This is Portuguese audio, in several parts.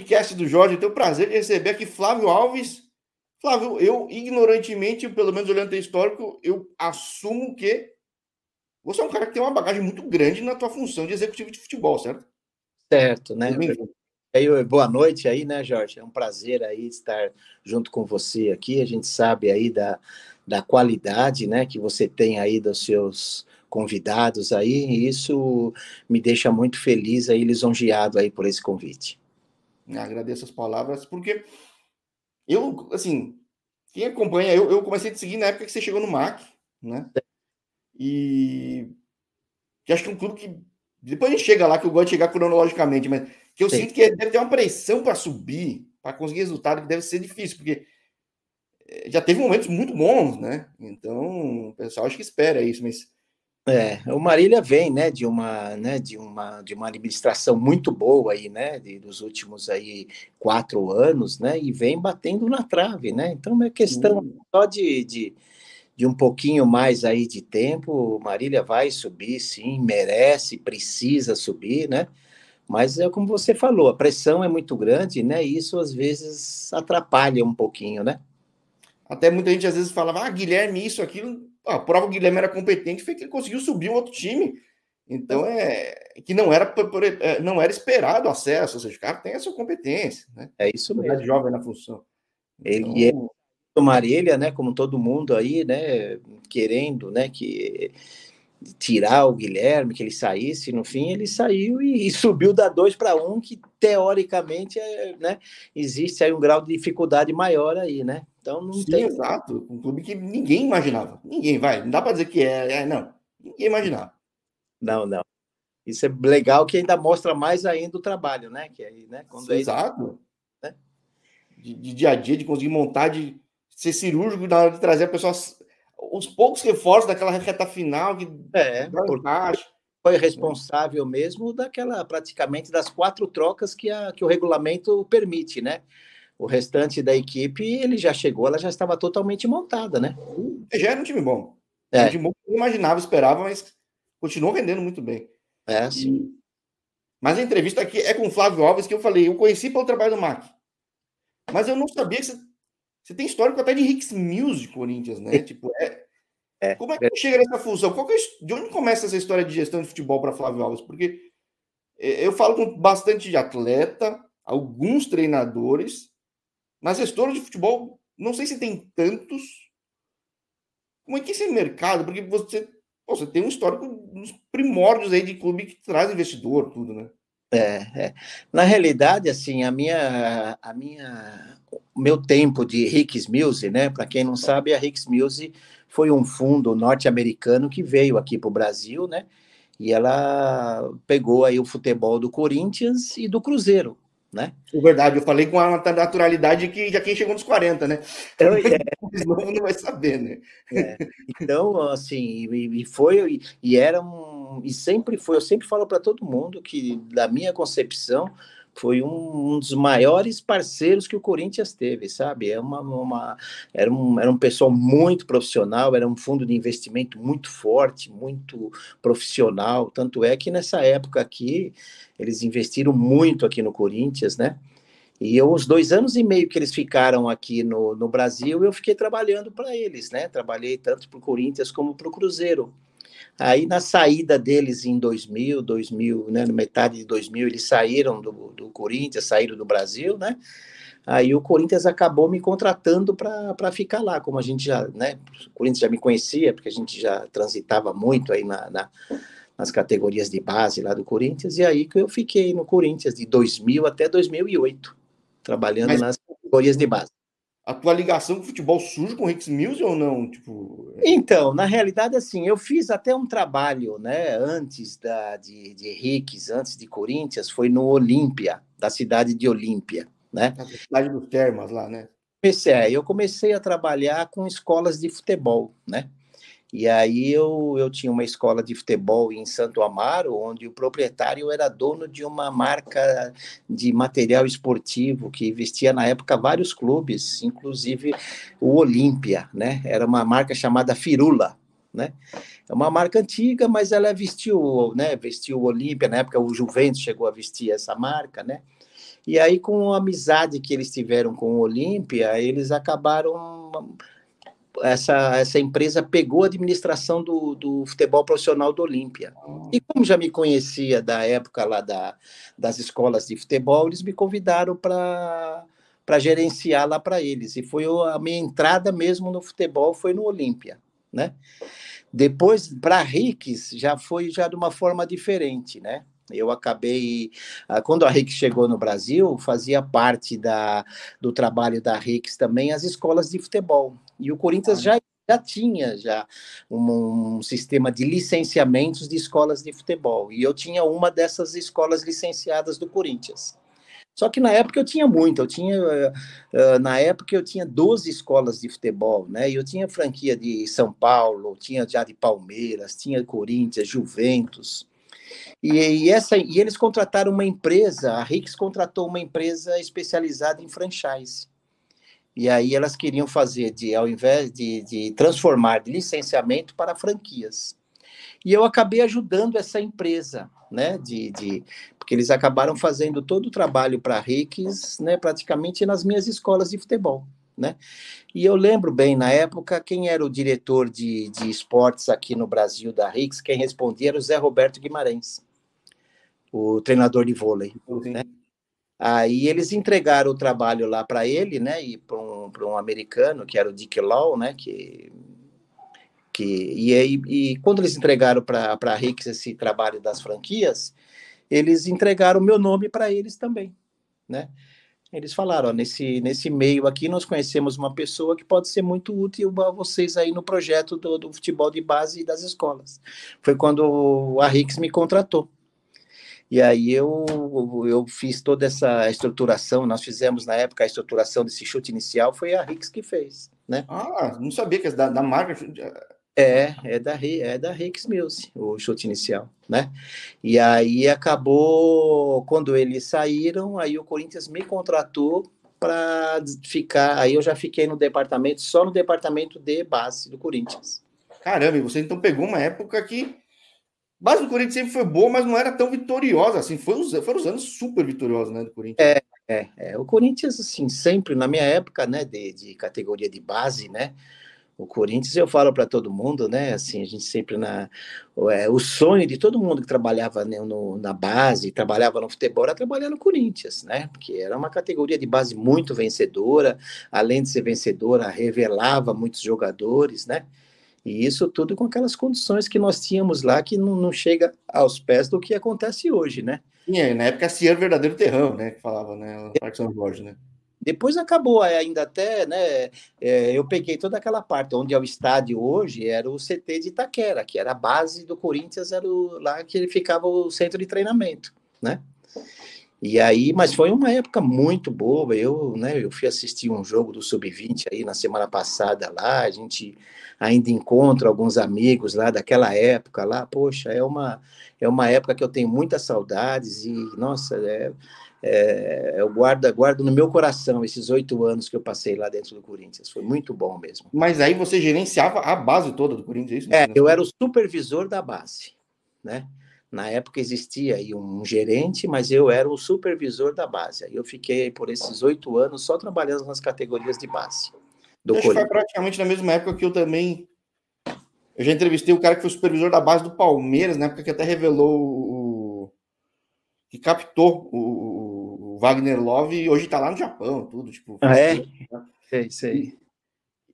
podcast do Jorge. Eu tenho o prazer de receber aqui Flávio Alves. Flávio, eu ignorantemente, pelo menos olhando o histórico, eu assumo que você é um cara que tem uma bagagem muito grande na tua função de executivo de futebol, certo? Certo, né? Aí, boa noite aí, né, Jorge? É um prazer aí estar junto com você aqui. A gente sabe aí da, da qualidade, né, que você tem aí dos seus convidados aí, e isso me deixa muito feliz aí, lisonjeado aí por esse convite. Né, agradeço as palavras, porque eu, assim, quem acompanha, eu, eu comecei a te seguir na época que você chegou no MAC, né? E que acho que é um clube que depois a gente chega lá, que eu gosto de chegar cronologicamente, mas que eu Sim. sinto que deve ter uma pressão para subir, para conseguir resultado, que deve ser difícil, porque eh, já teve momentos muito bons, né? Então, o pessoal acho que espera isso, mas é, o Marília vem, né, de uma, né, de uma, de uma administração muito boa aí, né, de, dos últimos aí quatro anos, né, e vem batendo na trave, né. Então é questão uhum. só de, de, de um pouquinho mais aí de tempo. Marília vai subir, sim, merece, precisa subir, né. Mas é como você falou, a pressão é muito grande, né, e isso às vezes atrapalha um pouquinho, né. Até muita gente às vezes falava, ah, Guilherme, isso, aquilo a prova que o Guilherme era competente foi que ele conseguiu subir um outro time. Então é, é que não era é, não era esperado acesso, ou seja, o cara tem a sua competência, né? É isso mesmo. É jovem na função. Ele então... é Marília, né, como todo mundo aí, né, querendo, né, que tirar o Guilherme, que ele saísse, no fim ele saiu e, e subiu da 2 para 1, um, que teoricamente, é, né, existe aí um grau de dificuldade maior aí, né? Então não Sim, tem. Exato. Um clube que ninguém imaginava. Ninguém vai. Não dá para dizer que é, é, não. Ninguém imaginava. Não, não. Isso é legal que ainda mostra mais ainda o trabalho, né? Que aí, né? Quando Sim, Exato. Né? De, de, dia a dia, de conseguir montar, de ser cirúrgico na hora de trazer a pessoa. Os poucos reforços daquela reta final que é, por baixo. Foi responsável mesmo daquela, praticamente, das quatro trocas que, a, que o regulamento permite, né? o restante da equipe, ele já chegou, ela já estava totalmente montada, né? É, já era um time bom. É. Um time bom eu imaginava, esperava, mas continuou rendendo muito bem. É, sim. E... Mas a entrevista aqui é com o Flávio Alves, que eu falei, eu conheci pelo trabalho do Mac. Mas eu não sabia que você, você tem histórico até de Hicks Music, Corinthians, né? tipo, é... é. Como é que é. chega nessa função? É... de onde começa essa história de gestão de futebol para Flávio Alves? Porque é, eu falo com bastante de atleta, alguns treinadores, mas gestores de futebol, não sei se tem tantos. Como é que é esse mercado? Porque você, você tem um histórico nos primórdios aí de clube que traz investidor, tudo, né? É, é. Na realidade, assim, a minha, a minha, o meu tempo de Hicks Music, né? Para quem não sabe, a Hicks Music foi um fundo norte-americano que veio aqui para o Brasil, né? E ela pegou aí o futebol do Corinthians e do Cruzeiro né? É verdade, eu falei com uma naturalidade que já quem chegou nos 40, né? Então, é. Mais novo não vai saber, né? É. Então, assim, e, foi, e, era um. E sempre foi, eu sempre falo para todo mundo que, da minha concepção, foi um, um, dos maiores parceiros que o Corinthians teve, sabe? É uma, uma, era, um, era um pessoal muito profissional, era um fundo de investimento muito forte, muito profissional. Tanto é que nessa época aqui, eles investiram muito aqui no Corinthians, né? E eu, os dois anos e meio que eles ficaram aqui no, no Brasil, eu fiquei trabalhando para eles, né? Trabalhei tanto para o Corinthians como para o Cruzeiro. Aí, na saída deles em 2000, 2000 né, na metade de 2000, eles saíram do, do Corinthians, saíram do Brasil, né? Aí o Corinthians acabou me contratando para ficar lá, como a gente já, né? O Corinthians já me conhecia, porque a gente já transitava muito aí na, na, nas categorias de base lá do Corinthians, e aí que eu fiquei no Corinthians de 2000 até 2008, trabalhando Mas... nas categorias de base a tua ligação com o futebol surge com o Hicks Mills ou não? Tipo... É. Então, na realidade, assim, eu fiz até um trabalho, né, antes da, de, de Hicks, antes de Corinthians, foi no Olímpia, da cidade de Olímpia, né? Na cidade dos Termas lá, né? Comecei, é, eu comecei a trabalhar com escolas de futebol, né? E aí eu, eu tinha uma escola de futebol em Santo Amaro, onde o proprietário era dono de uma marca de material esportivo que vestia na época vários clubes, inclusive o Olímpia, né? Era uma marca chamada Firula, né? É uma marca antiga, mas ela vestiu, né? Vestiu o Olímpia, na época o Juventus chegou a vestir essa marca, né? E aí com a amizade que eles tiveram com o Olímpia, eles acabaram essa, essa empresa pegou a administração do, do futebol profissional do Olímpia. Ah. E como já me conhecia da época lá da, das escolas de futebol, eles me convidaram para para gerenciar lá para eles. E foi a minha entrada mesmo no futebol foi no Olímpia, né? Depois para a Ricks, já foi já de uma forma diferente, né? Eu acabei, ah, quando a Rix chegou no Brasil, fazia parte da, do trabalho da Rix também as escolas de futebol. E o Corinthians já, já tinha já um, um, sistema de licenciamentos de escolas de futebol. E eu tinha uma dessas escolas licenciadas do Corinthians. Só que na época eu tinha muito, eu tinha eh, eh, na época eu tinha 12 escolas de futebol, né? Eu tinha franquia de São Paulo, tinha já de Palmeiras, tinha Corinthians, Juventus. E, e, essa, e eles contrataram uma empresa, a Rix contratou uma empresa especializada em franchise. E aí elas queriam fazer, de, ao invés de, de transformar de licenciamento para franquias. E eu acabei ajudando essa empresa, né? De, de, porque eles acabaram fazendo todo o trabalho para RICS, né? Praticamente nas minhas escolas de futebol, né? E eu lembro bem, na época, quem era o diretor de, de esportes aqui no Brasil da RICS, quem respondia era o Zé Roberto Guimarães, o treinador de vôlei, né? Aí eles entregaram o trabalho lá para ele, né, e para um, um americano, que era o Dick Law, né, que que, e, aí, e quando eles entregaram para a Rix esse trabalho das franquias, eles entregaram o meu nome para eles também, né? Eles falaram, ó, nesse, nesse meio aqui nós conhecemos uma pessoa que pode ser muito útil a vocês aí no projeto do, do futebol de base e das escolas. Foi quando a Rix me contratou. E aí eu, eu fiz toda essa estruturação, nós fizemos na época a estruturação desse chute inicial, foi a Rix que fez, né? Ah, não sabia que é da, da marca... É, é da, é da Rix Mills, o chute inicial, né? E aí acabou, quando eles saíram, aí o Corinthians me contratou para ficar, aí eu já fiquei no departamento, só no departamento de base do Corinthians. Caramba, e você então pegou uma época que base do Corinthians sempre foi boa, mas não era tão vitoriosa assim. Foi os, foram os anos super vitoriosos, né, do Corinthians. É, é, é, O Corinthians, assim, sempre, na minha época, né, de, de categoria de base, né, o Corinthians, eu falo para todo mundo, né, assim, a gente sempre na... É, o sonho de todo mundo que trabalhava né, no, na base, trabalhava no futebol, era trabalhar no Corinthians, né, porque era uma categoria de base muito vencedora, além de ser vencedora, revelava muitos jogadores, né, e isso tudo com aquelas condições que nós tínhamos lá, que não, não chega aos pés do que acontece hoje, né? É, na época assim era o verdadeiro terrão, né? Que falava, né? O Parque São Jorge, né? Depois acabou, ainda até, né? É, eu peguei toda aquela parte onde é o estádio hoje, era o CT de Itaquera, que era a base do Corinthians, era o, lá que ele ficava o centro de treinamento, né? E aí, mas foi uma época muito boa. Eu, né, eu fui assistir um jogo do Sub-20 aí na semana passada lá, a gente ainda encontro alguns amigos lá daquela época lá. Poxa, é uma, é uma época que eu tenho muitas saudades e, nossa, é, é, eu guardo, guardo no meu coração esses oito anos que eu passei lá dentro do Corinthians. Foi muito bom mesmo. Mas aí você gerenciava a base toda do Corinthians, é, é eu era o supervisor da base, né? Na época existia aí um gerente, mas eu era o supervisor da base. Aí eu fiquei por esses oito anos só trabalhando nas categorias de base do Acho Corinthians. Foi praticamente na mesma época que eu também. Eu já entrevistei o cara que foi supervisor da base do Palmeiras, na época que até revelou o. que captou o, o Wagner Love e hoje tá lá no Japão, tudo. Tipo, ah, é? isso aí né?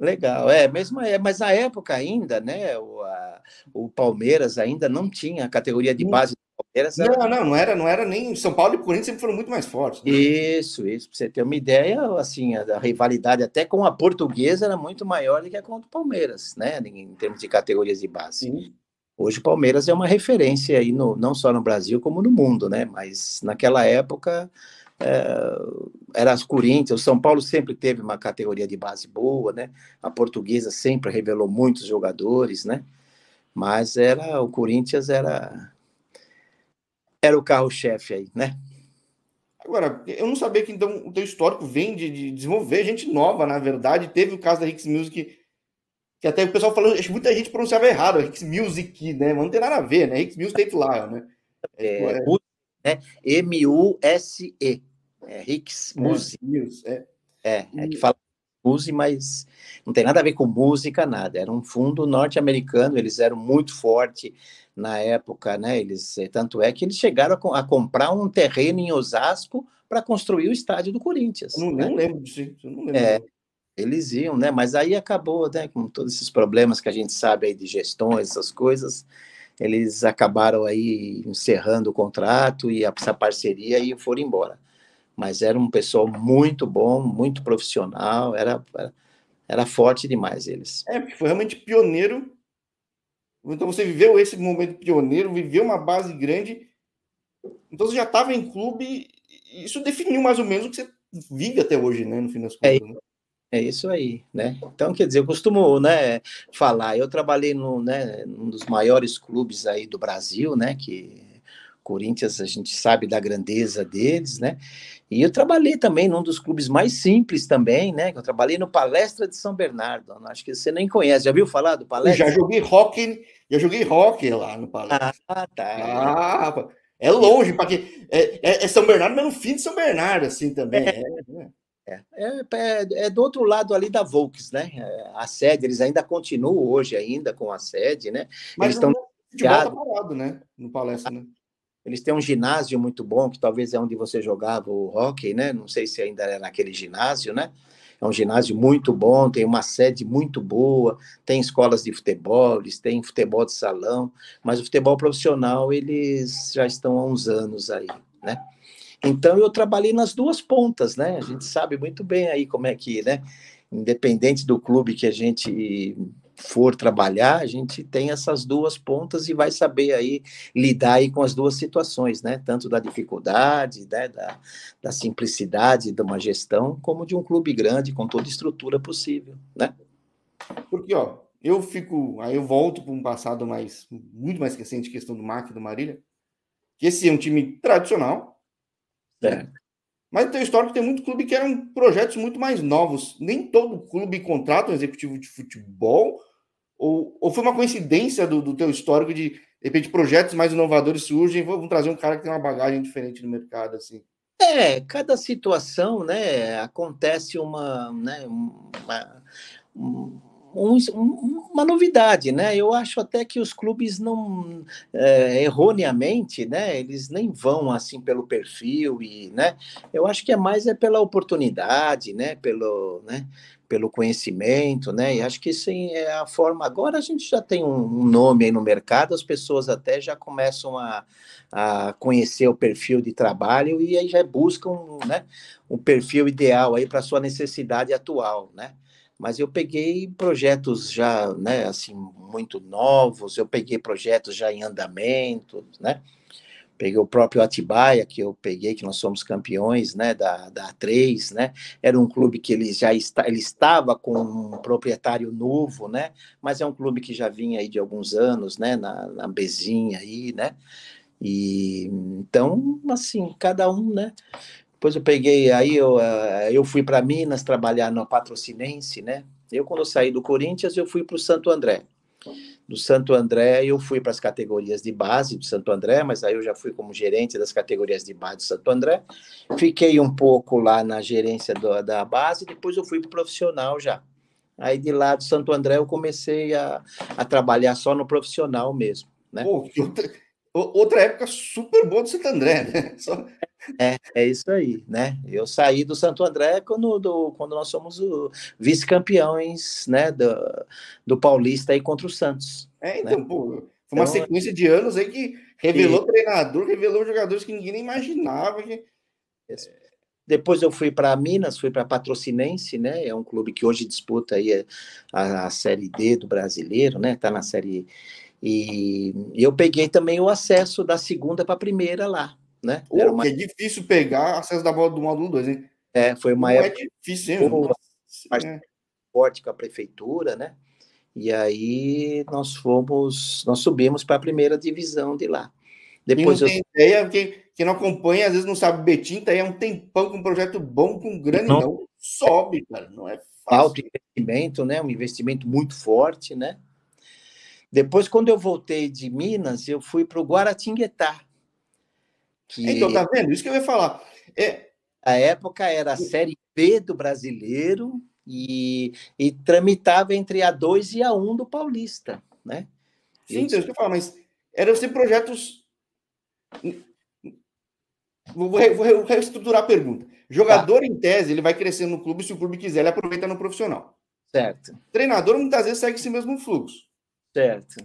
Legal, é, mesmo é, mas na época ainda, né, o, a, o Palmeiras ainda não tinha a categoria de base do Palmeiras era... Não, não, não era, não era nem. São Paulo e Corinthians sempre foram muito mais fortes. Né? Isso, isso. Para você ter uma ideia, assim, a, a, rivalidade até com a portuguesa era muito maior do que a contra o Palmeiras, né? Em, em termos de categorias de base. Sim. Hoje o Palmeiras é uma referência aí, no, não só no Brasil, como no mundo, né? Mas naquela época é, era as Corinthians, o São Paulo sempre teve uma categoria de base boa, né? A portuguesa sempre revelou muitos jogadores, né? Mas era o Corinthians era era o carro-chefe aí, né? Agora, eu não sabia que então o teu histórico vem de, de, desenvolver gente nova, na verdade. Teve o caso da Hicks Music, que até o pessoal falou, acho que muita gente pronunciava errado, Hicks Music, né? Mas não tem nada a ver, né? Hicks Music tem tá lá, né? É, é, é. M-U-S-E. Né? É, Hicks é, Music. É, é, é que fala Music, mas não tem nada a ver com música, nada. Era um fundo norte-americano, eles eram muito forte na época, né? Eles, eh, tanto é que eles chegaram a, a comprar um terreno em Osasco para construir o estádio do Corinthians. Não, né? não lembro disso, não lembro. É, eles iam, né? Mas aí acabou, né? Com todos esses problemas que a gente sabe aí de gestões, essas coisas, eles acabaram aí encerrando o contrato e essa parceria e foram embora. Mas era um pessoal muito bom, muito profissional, era, era, era forte demais eles. É, porque foi realmente pioneiro então você viveu esse momento pioneiro, viveu uma base grande. Então você já estava em clube. Isso definiu mais ou menos o que você vive até hoje, né? No fim das contas. É, né? é isso aí, né? Então, quer dizer, eu costumo né, falar, eu trabalhei no, né, um dos maiores clubes aí do Brasil, né? Que Corinthians, a gente sabe da grandeza deles, né? E eu trabalhei também num dos clubes mais simples também, né? Eu trabalhei no Palestra de São Bernardo. Acho que você nem conhece. Já viu falar do Palestra? Eu já joguei rock, eu joguei rock lá no Palestra. Ah, tá. Ah, é longe para que é, é, é, São Bernardo, mas no fim de São Bernardo assim também. É. É, é, é, é, é do outro lado ali da Volks, né? A sede, eles ainda continuam hoje ainda com a sede, né? Mas eles estão tá parado, né? No palestra, né? Eles têm um ginásio muito bom, que talvez é onde você jogava o hockey, né? Não sei se ainda é naquele ginásio, né? É um ginásio muito bom, tem uma sede muito boa, tem escolas de futebol, eles têm futebol de salão, mas o futebol profissional eles já estão há uns anos aí, né? Então eu trabalhei nas duas pontas, né? A gente sabe muito bem aí como é que, né? Independente do clube que a gente for trabalhar, a gente tem essas duas pontas e vai saber aí lidar aí com as duas situações, né? Tanto da dificuldade, né? da, da simplicidade de uma gestão, como de um clube grande com toda estrutura possível, né? Porque, ó, eu fico, aí eu volto para um passado mais muito mais recente, questão do Mac do Marília, que esse é um time tradicional, é. Mas tem teu histórico tem muito clube que eram projetos muito mais novos. Nem todo clube contrata um executivo de futebol ou, ou foi uma coincidência do, do teu histórico de, de repente, projetos mais inovadores surgem, vão trazer um cara que tem uma bagagem diferente no mercado, assim? É, cada situação, né, acontece uma, né, uma, um, uma novidade, né? Eu acho até que os clubes não é, erroneamente, né? Eles nem vão assim pelo perfil e, né? Eu acho que é mais é pela oportunidade, né? Pelo, né? pelo conhecimento, né? E acho que sim é a forma. Agora a gente já tem um nome aí no mercado, as pessoas até já começam a, a conhecer o perfil de trabalho e aí já buscam, né, o um perfil ideal aí para sua necessidade atual, né? Mas eu peguei projetos já, né, assim, muito novos, eu peguei projetos já em andamento, né? Peguei o próprio Atibaia, que eu peguei, que nós somos campeões né, da, da A3, né? Era um clube que ele já está, ele estava com um proprietário novo, né? Mas é um clube que já vinha aí de alguns anos, né? Na, na Bezinha aí, né? E então, assim, cada um, né? Depois eu peguei, aí eu, eh, eu fui para Minas trabalhar na Patrocinense, né? Eu, quando eu saí do Corinthians, eu fui para o Santo André do Santo André, eu fui para as categorias de base do Santo André, mas aí eu já fui como gerente das categorias de base do Santo André. Fiquei um pouco lá na gerência do, da base, depois eu fui o profissional já. Aí de lá do Santo André eu comecei a, a trabalhar só no profissional mesmo, né? Pô, outra época super boa do Santo André, né? Só... É, é isso aí, né? Eu saí do Santo André quando, do, quando nós somos vice-campeões né, do, do Paulista aí contra o Santos. É, né? então, né? pô, foi uma então, é sequência de anos aí que revelou e... treinador, revelou jogadores que ninguém nem imaginava. Que... Depois eu fui para Minas, fui para Patrocinense, né? É um clube que hoje disputa aí a, a Série D do brasileiro, né? Está na Série... E, eu peguei também o acesso da segunda para a primeira lá, né? Oh, Era uma... É difícil pegar acesso da bola do módulo 2, hein? É, foi uma Não é época... É difícil, hein? Mas é. forte com a prefeitura, né? E aí nós fomos, nós subimos para a primeira divisão de lá. Depois quem não eu... tem ideia, quem, quem, não acompanha, às vezes não sabe, Betim tá aí há um tempão com um projeto bom, com um grande, não. não sobe, cara, não é fácil. Alto investimento, né? Um investimento muito forte, né? Depois, quando eu voltei de Minas, eu fui para o Guaratinguetá. Que... Então, tá vendo? Isso que eu ia falar. É... A época era a Série B do brasileiro e, e tramitava entre a 2 e a 1 um do Paulista. Né? Sim, então, que eu falo, mas eram sempre projetos. Vou, re, vou reestruturar a pergunta. Jogador, tá. em tese, ele vai crescendo no clube, se o clube quiser, ele aproveita no profissional. Certo. Treinador, muitas vezes, segue esse mesmo fluxo. Certo.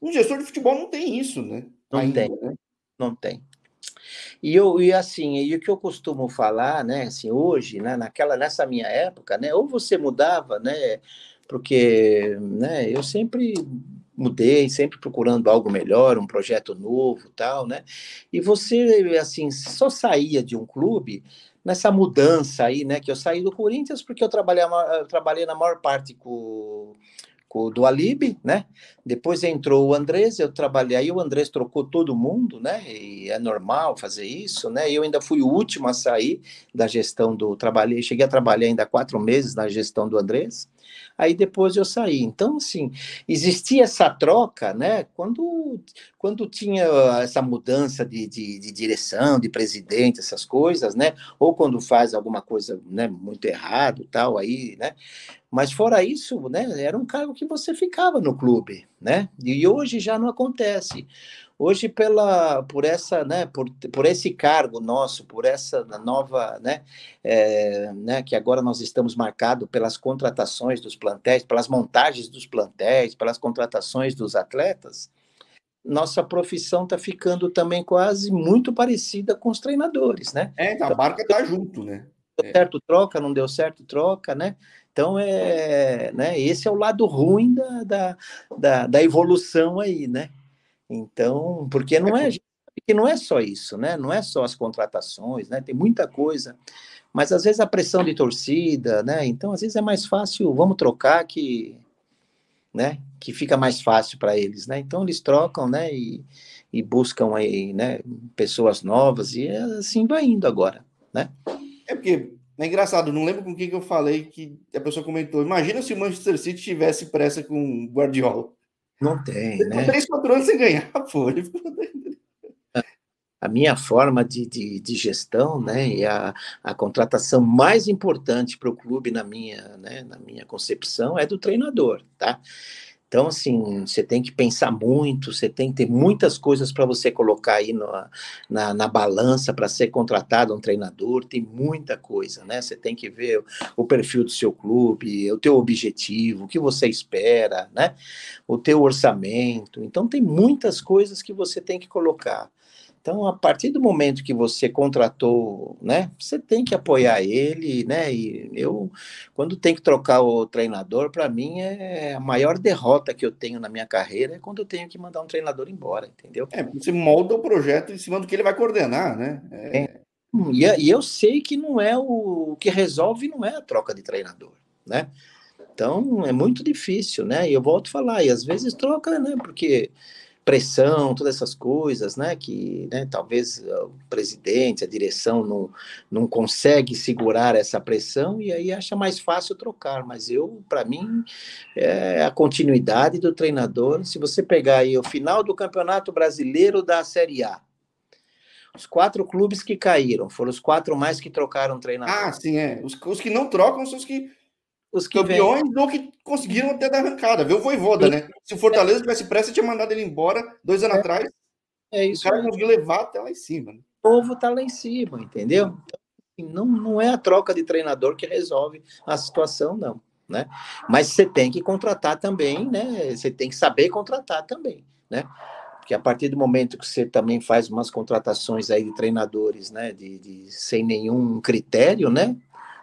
O gestor de futebol não tem isso, né? Não Ainda, tem. Né? Não tem. E eu e assim, e o que eu costumo falar, né, assim, hoje, né, naquela nessa minha época, né, ou você mudava, né, porque, né, eu sempre mudei, sempre procurando algo melhor, um projeto novo, tal, né? E você assim, só saía de um clube nessa mudança aí, né, que eu saí do Corinthians porque eu trabalhei, eu trabalhei na maior parte com com, do Alib, né? Depois entrou o Andrés, eu trabalhei, aí o Andrés trocou todo mundo, né? E é normal fazer isso, né? Eu ainda fui o último a sair da gestão do trabalho, cheguei a trabalhar ainda quatro meses na gestão do Andrés, aí depois eu saí. Então, assim, existia essa troca, né? Quando, quando tinha essa mudança de, de, de direção, de presidente, essas coisas, né? Ou quando faz alguma coisa né, muito errado, tal, aí, né? Mas fora isso, né, era um cargo que você ficava no clube, né? E hoje já não acontece. Hoje pela por essa, né, por, por esse cargo nosso, por essa nova, né, é, né, que agora nós estamos marcado pelas contratações dos plantéis, pelas montagens dos plantéis, pelas contratações dos atletas, nossa profissão está ficando também quase muito parecida com os treinadores, né? É, então, a marca está junto, né? Deu é. certo, troca, não deu certo, troca, né? Então, é, né, esse é o lado ruim da, da, da, da evolução aí, né? Então, porque não é, porque não é só isso, né? Não é só as contratações, né? Tem muita coisa. Mas às vezes a pressão de torcida, né? Então, às vezes é mais fácil, vamos trocar que né? Que fica mais fácil para eles, né? Então eles trocam, né? E, e buscam aí, né? Pessoas novas e assim vai indo agora, né? É porque é engraçado, não lembro com quem que eu falei que a pessoa comentou. Imagina se o Manchester City tivesse pressa com o Guardiola. Não tem, né? Três, quatro anos sem ganhar, pô. A minha forma de, de, de, gestão, né, e a, a contratação mais importante para o clube na minha, né, na minha concepção é do treinador, tá? Então, assim, você tem que pensar muito, você tem que ter muitas coisas para você colocar aí no, na, na, balança para ser contratado um treinador, tem muita coisa, né? Você tem que ver o, o perfil do seu clube, o teu objetivo, o que você espera, né? O teu orçamento. Então, tem muitas coisas que você tem que colocar. Então, a partir do momento que você contratou, né, você tem que apoiar ele, né? E eu, quando tem que trocar o treinador, para mim é a maior derrota que eu tenho na minha carreira é quando eu tenho que mandar um treinador embora, entendeu? É, você molda o projeto em cima do que ele vai coordenar, né? É... É. Hum, e, é, e eu sei que não é o, o que resolve, não é a troca de treinador, né? Então é muito difícil, né? E eu volto a falar, e às vezes troca, né? Porque pressão, todas essas coisas, né? Que né, talvez ah, o presidente, a direção não, não consegue segurar essa pressão e aí acha mais fácil trocar. Mas eu, para mim, é a continuidade do treinador. Se você pegar aí o final do Campeonato Brasileiro da Série A, os quatro clubes que caíram, foram os quatro mais que trocaram treinador. Ah, sim, é. Os, os que não trocam são os que os campeões vem... ou que conseguiram até dar arrancada. Vê o Voivoda, e... né? Se o Fortaleza tivesse pressa, tinha mandado ele embora dois anos é. atrás. É isso. O cara conseguiu levar até lá em cima. Né? O povo tá lá em cima, entendeu? Então, assim, não, não é a troca de treinador que resolve a situação, não. Né? Mas você tem que contratar também, né? Você tem que saber contratar também, né? Porque a partir do momento que você também faz umas contratações aí de treinadores, né? De, de sem nenhum critério, né?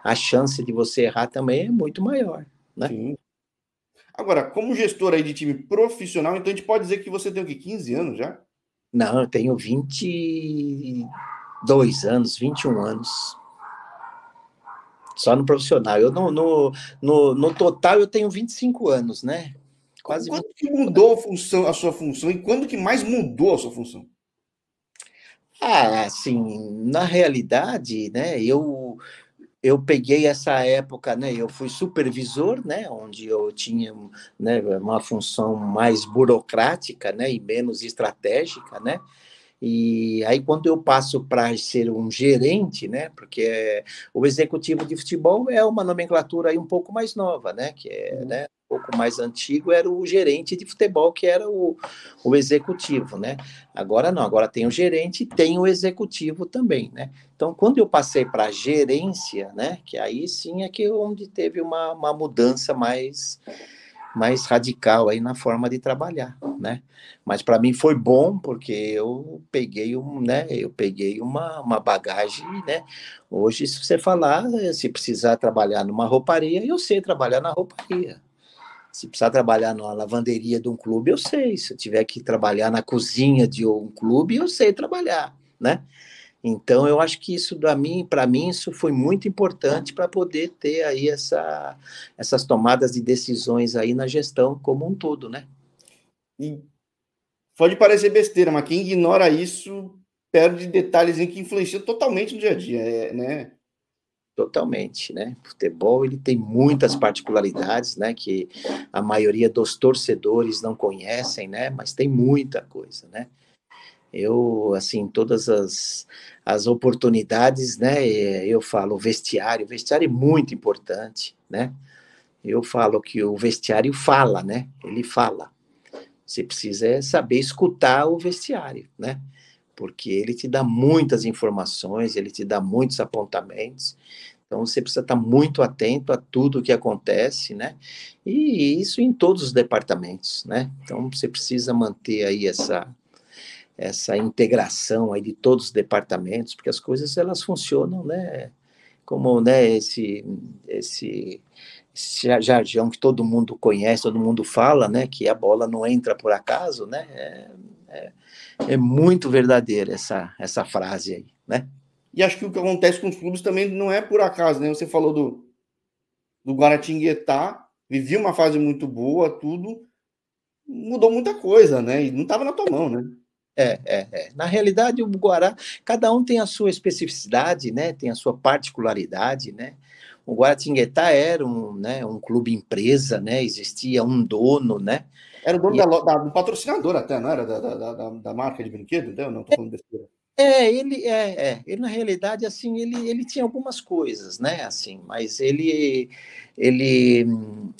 a chance de você errar também é muito maior, né? Sim. Agora, como gestor aí de time profissional, então a gente pode dizer que você tem o quê? 15 anos já? Não, eu tenho 22 anos, 21 anos. Só no profissional. Eu no, no, no, no total eu tenho 25 anos, né? Quase quando que mudou a, função, a sua função e quando que mais mudou a sua função? Ah, assim, na realidade, né, eu eu peguei essa época, né? Eu fui supervisor, né? Onde eu tinha né, uma função mais burocrática, né? E menos estratégica, né? E aí, quando eu passo para ser um gerente, né, porque é, o executivo de futebol é uma nomenclatura aí um pouco mais nova, né, que é uhum. né, um pouco mais antigo, era o gerente de futebol, que era o, o executivo, né. Agora não, agora tem o gerente e tem o executivo também, né. Então, quando eu passei para gerência, né, que aí sim é que onde teve uma, uma mudança mais mais radical aí na forma de trabalhar, né? Mas para mim foi bom porque eu peguei um, né? Eu peguei uma, uma bagagem, né? Hoje se você falar, eh, se precisar trabalhar numa rouparia, eu sei trabalhar na rouparia. Se precisar trabalhar na lavanderia de um clube, eu sei. Se eu tiver que trabalhar na cozinha de um clube, eu sei trabalhar, né? Então, uhum. eu acho que isso, para mim, mim, isso foi muito importante para poder ter aí essa, essas tomadas de decisões aí na gestão como um todo, né? E pode parecer besteira, mas quem ignora isso perde detalhes em que influencia totalmente no dia a dia, é, né? Totalmente, né? Futebol ele tem muitas uhum. particularidades, né? Que a maioria dos torcedores não conhecem, né? Mas tem muita coisa, né? Eu, assim, todas as, as oportunidades, né? Eu falo vestiário, vestiário é muito importante, né? Eu falo que o vestiário fala, né? Ele fala. Você precisa é saber escutar o vestiário, né? Porque ele te dá muitas informações, ele te dá muitos apontamentos. Então você precisa estar muito atento a tudo o que acontece, né? E isso em todos os departamentos, né? Então você precisa manter aí essa essa integração aí de todos os departamentos, porque as coisas elas funcionam, né? Como né, esse, esse, esse jargão que todo mundo conhece, todo mundo fala, né? Que a bola não entra por acaso, né? É, é, é muito verdadeira essa, essa frase aí, né? E acho que o que acontece com os clubes também não é por acaso, né? Você falou do, do Guaratinguetá, vivia uma fase muito boa, tudo, mudou muita coisa, né? E não estava na tua mão, né? É, é, é. Na realidade, o Guará, cada um tem a sua especificidade, né? Tem a sua particularidade, né? O Guaratinguetá era um, né, um clube empresa, né? Existia um dono, né? Era o dono e... da, da, do patrocinador até, não era? Da, da, da, da marca de brinquedo, Não, falando besteira. É, ele é, é, ele na realidade assim, ele, ele tinha algumas coisas, né, assim, mas ele ele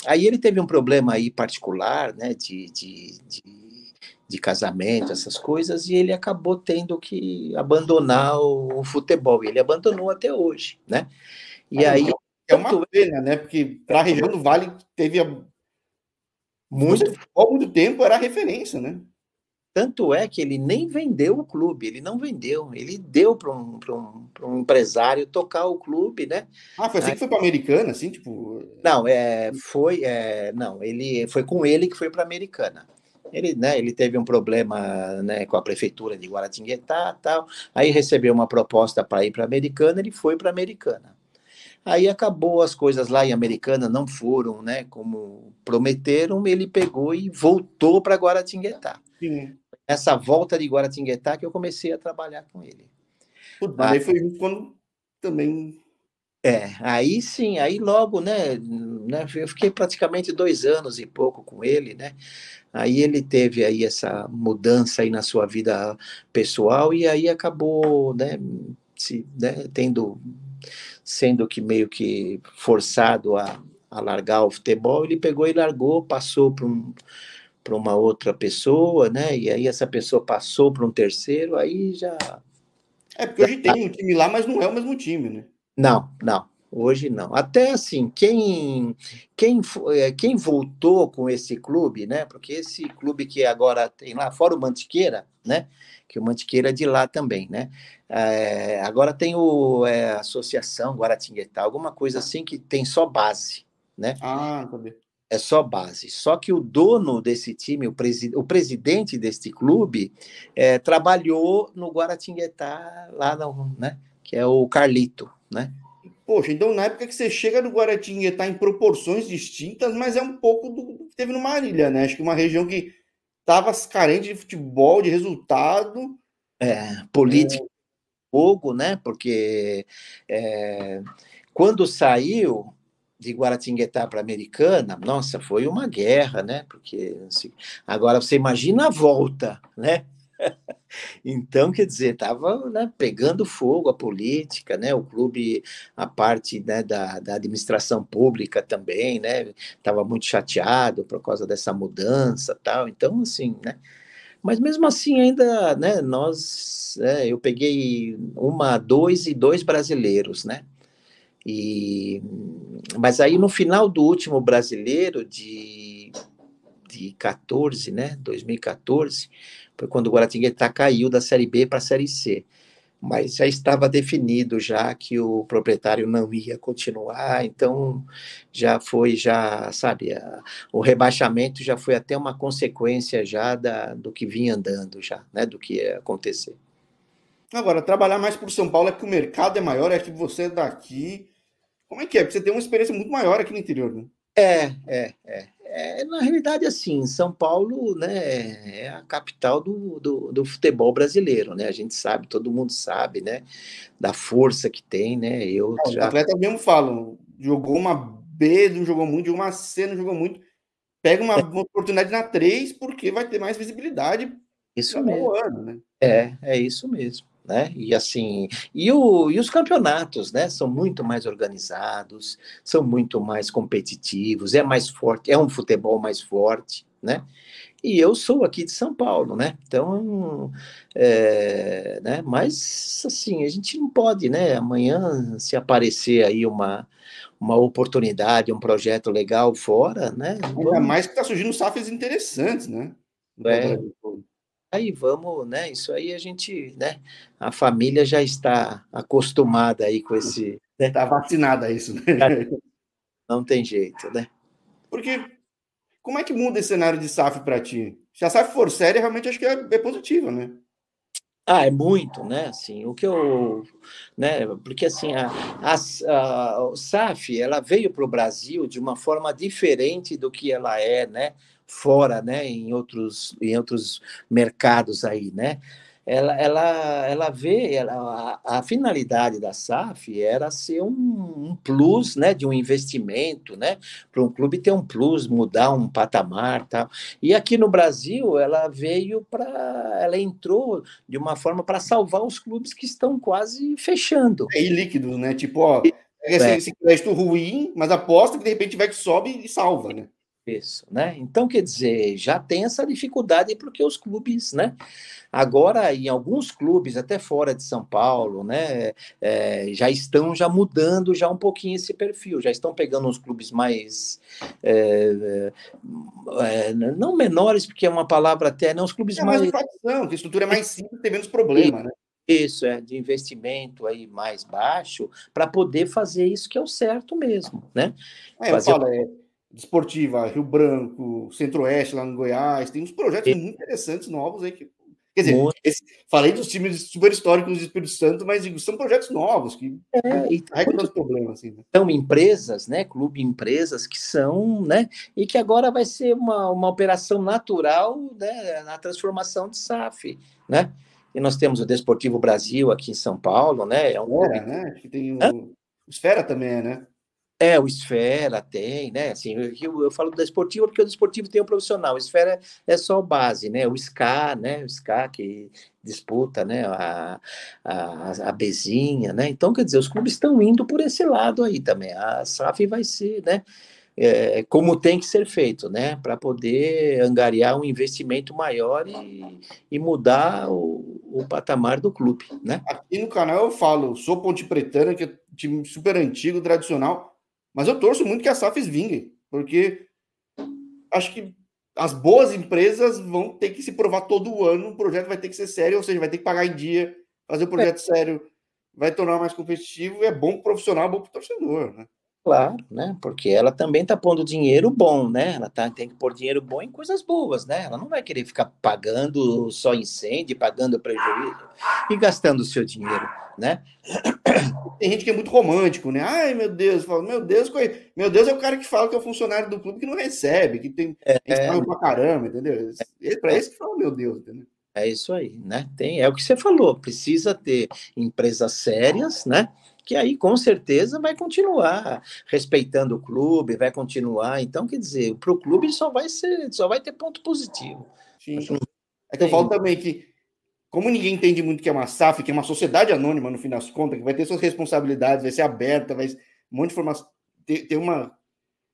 aí ele teve um problema aí particular, né, de, de, de de casamento, essas coisas, e ele acabou tendo que abandonar o, o futebol. Ele abandonou até hoje, né? E aí é uma tanto... pena, né? Porque para a região do Vale teve muito pouco do tempo era referência, né? Tanto é que ele nem vendeu o clube, ele não vendeu, ele deu para um, um, um empresário tocar o clube, né? Ah, foi assim que foi para a Americana, assim, tipo. Não, é, foi, é, não, ele foi com ele que foi para a Americana. Ele, né, ele teve um problema né, com a prefeitura de Guaratinguetá tal. Aí recebeu uma proposta para ir para a Americana, ele foi para a Americana. Aí acabou as coisas lá em Americana, não foram né, como prometeram, ele pegou e voltou para Guaratinguetá. Sim. Essa volta de Guaratinguetá que eu comecei a trabalhar com ele. Mas aí ah. foi quando também é, aí sim, aí logo, né, né, eu fiquei praticamente dois anos e pouco com ele, né, aí ele teve aí essa mudança aí na sua vida pessoal e aí acabou, né, se, né tendo, sendo que meio que forçado a, a largar o futebol, ele pegou e largou, passou para um, uma outra pessoa, né, e aí essa pessoa passou para um terceiro, aí já... É, porque hoje tem um time lá, mas não é o mesmo time, né? Não, não. Hoje não. Até assim, quem, quem, é, quem voltou com esse clube, né? Porque esse clube que agora tem lá, fora o Mantiqueira, né? Que o Mantiqueira é de lá também, né? É, agora tem o é, Associação Guaratinguetá, alguma coisa assim que tem só base, né? Ah, tá é só base. Só que o dono desse time, o, presi o presidente deste clube, é, trabalhou no Guaratinguetá, lá no, né, que é o Carlito, né? Poxa, então na época que você chega do Guaratinguetá em proporções distintas, mas é um pouco do que teve no Marília, né? Acho que uma região que estava carente de futebol, de resultado. É, política, é... fogo, né? Porque é, quando saiu de Guaratinguetá para Americana, nossa, foi uma guerra, né? Porque assim, agora você imagina a volta, né? Então, quer dizer, estava né, pegando fogo a política, né, o clube, a parte né, da, da, administração pública também, estava né, muito chateado por causa dessa mudança tal. Então, assim, né, Mas mesmo assim, ainda, né, nós, eu peguei uma, dois e dois brasileiros, né? E, mas aí no final do último brasileiro de de 14, né, 2014, foi quando o Guaratinguetá caiu da Série B para a Série C. Mas já estava definido já que o proprietário não ia continuar, então já foi, já sabe, a, o rebaixamento já foi até uma consequência já da, do que vinha andando já, né, do que ia acontecer. Agora, trabalhar mais por São Paulo é que o mercado é maior, é que você é daqui. Como é que é? Porque você tem uma experiência muito maior aqui no interior, né? É, é, é. É, na realidade, assim, São Paulo né, é a capital do, do, do, futebol brasileiro, né? A gente sabe, todo mundo sabe, né? Da força que tem, né? Eu já... Os mesmo fala, jogou uma B, não jogou muito, jogou uma C, não jogou muito. Pega uma, é. uma oportunidade na 3, porque vai ter mais visibilidade. Isso mesmo. Ano, né? É, é isso mesmo né? E assim, e, o, e os campeonatos, né? São muito mais organizados, são muito mais competitivos, é mais forte, é um futebol mais forte, né? E eu sou aqui de São Paulo, né? Então, é, né? Mas assim, a gente não pode, né? Amanhã se aparecer aí uma uma oportunidade, um projeto legal fora, né? Ainda mais que tá surgindo safras interessantes, né? É e vamos, né? Isso aí a gente, né? A família já está acostumada aí com esse. Está né? Tá vacinada é isso, né? É. Não tem jeito, né? Porque como é que muda esse cenário de SAF para ti? Se a SAF for séria, realmente acho que é, é, positiva, né? Ah, é muito, né? Assim, o que eu, né? Porque assim, a, a, a SAF ela veio para o Brasil de uma forma diferente do que ela é, né? fora, né, em outros, em outros mercados aí, né? Ela, ela, ela vê, ela, a, a, finalidade da SAF era ser um, um plus, né, de um investimento, né, para um clube ter um plus, mudar um patamar, tal. E aqui no Brasil, ela veio para, ela entrou de uma forma para salvar os clubes que estão quase fechando. É ilíquido, né? Tipo, ó, esse, é. esse crédito ruim, mas aposta que de repente vai que sobe e salva, né? Isso, né? Então, quer dizer, já tem essa dificuldade porque os clubes, né? Agora, em alguns clubes, até fora de São Paulo, né? É, já estão já mudando já um pouquinho esse perfil, já estão pegando uns clubes mais é, é, é não menores, porque é uma palavra até, né? os clubes é mais. mais inflação, que a estrutura é mais simples, tem menos problema, e... né? Isso, é, de investimento aí mais baixo, para poder fazer isso que é o certo mesmo, né? É, fazer... eu falo, é, Desportiva, Rio Branco, Centro-Oeste, lá no Goiás, tem uns projetos muito interessantes novos aí que. Quer dizer, esse, falei dos times super históricos do Espírito Santo, mas digo, são projetos novos que é, né, e tá muito... assim, né? São então, empresas, né? Clube empresas que são, né? E que agora vai ser uma, uma operação natural né? na transformação de SAF, né? E nós temos o Desportivo Brasil aqui em São Paulo, né? É um Era, é, clube... né? que tem o... Esfera também, né? É, o Esfera tem, né? Assim, eu, eu falo da esportiva porque o desportivo tem o um profissional, o Esfera é só base, né? O SCA, né? O SCA que disputa, né? A, a, a Bezinha, né? Então, quer dizer, os clubes estão indo por esse lado aí também. A SAF vai ser, né? É, como tem que ser feito, né? Para poder angariar um investimento maior e, e mudar o, o, patamar do clube, né? Aqui no canal eu falo, sou ponte pretana, que é time super antigo, tradicional, mas eu torço muito que a SAFs vingue porque acho que as boas empresas vão ter que se provar todo ano, o projeto vai ter que ser sério, ou seja, vai ter que pagar em dia, fazer o um projeto é. sério, vai tornar mais competitivo, é bom pro profissional, bom pro torcedor, né? Claro, né? Porque ela também tá pondo dinheiro bom, né? Ela tá, tem que pôr dinheiro bom em coisas boas, né? Ela não vai querer ficar pagando só incêndio, pagando prejuízo e gastando o seu dinheiro, né? Tem gente que é muito romântico, né? Ai, meu Deus, meu Deus, meu Deus é o cara que fala que é o funcionário do clube que não recebe, que tem é, é, pra caramba, entendeu? É, é para isso é. que fala, meu Deus, entendeu? É isso aí, né? Tem, é o que você falou, precisa ter empresas sérias, né? que aí com certeza vai continuar respeitando o clube, vai continuar. Então, quer dizer, para o clube só vai ser, só vai ter ponto positivo. Sim. É que eu falo também que, como ninguém entende muito que é uma SAF, que é uma sociedade anônima, no fim das contas, que vai ter suas responsabilidades, vai ser aberta, vai ser um monte de informação, ter, ter uma,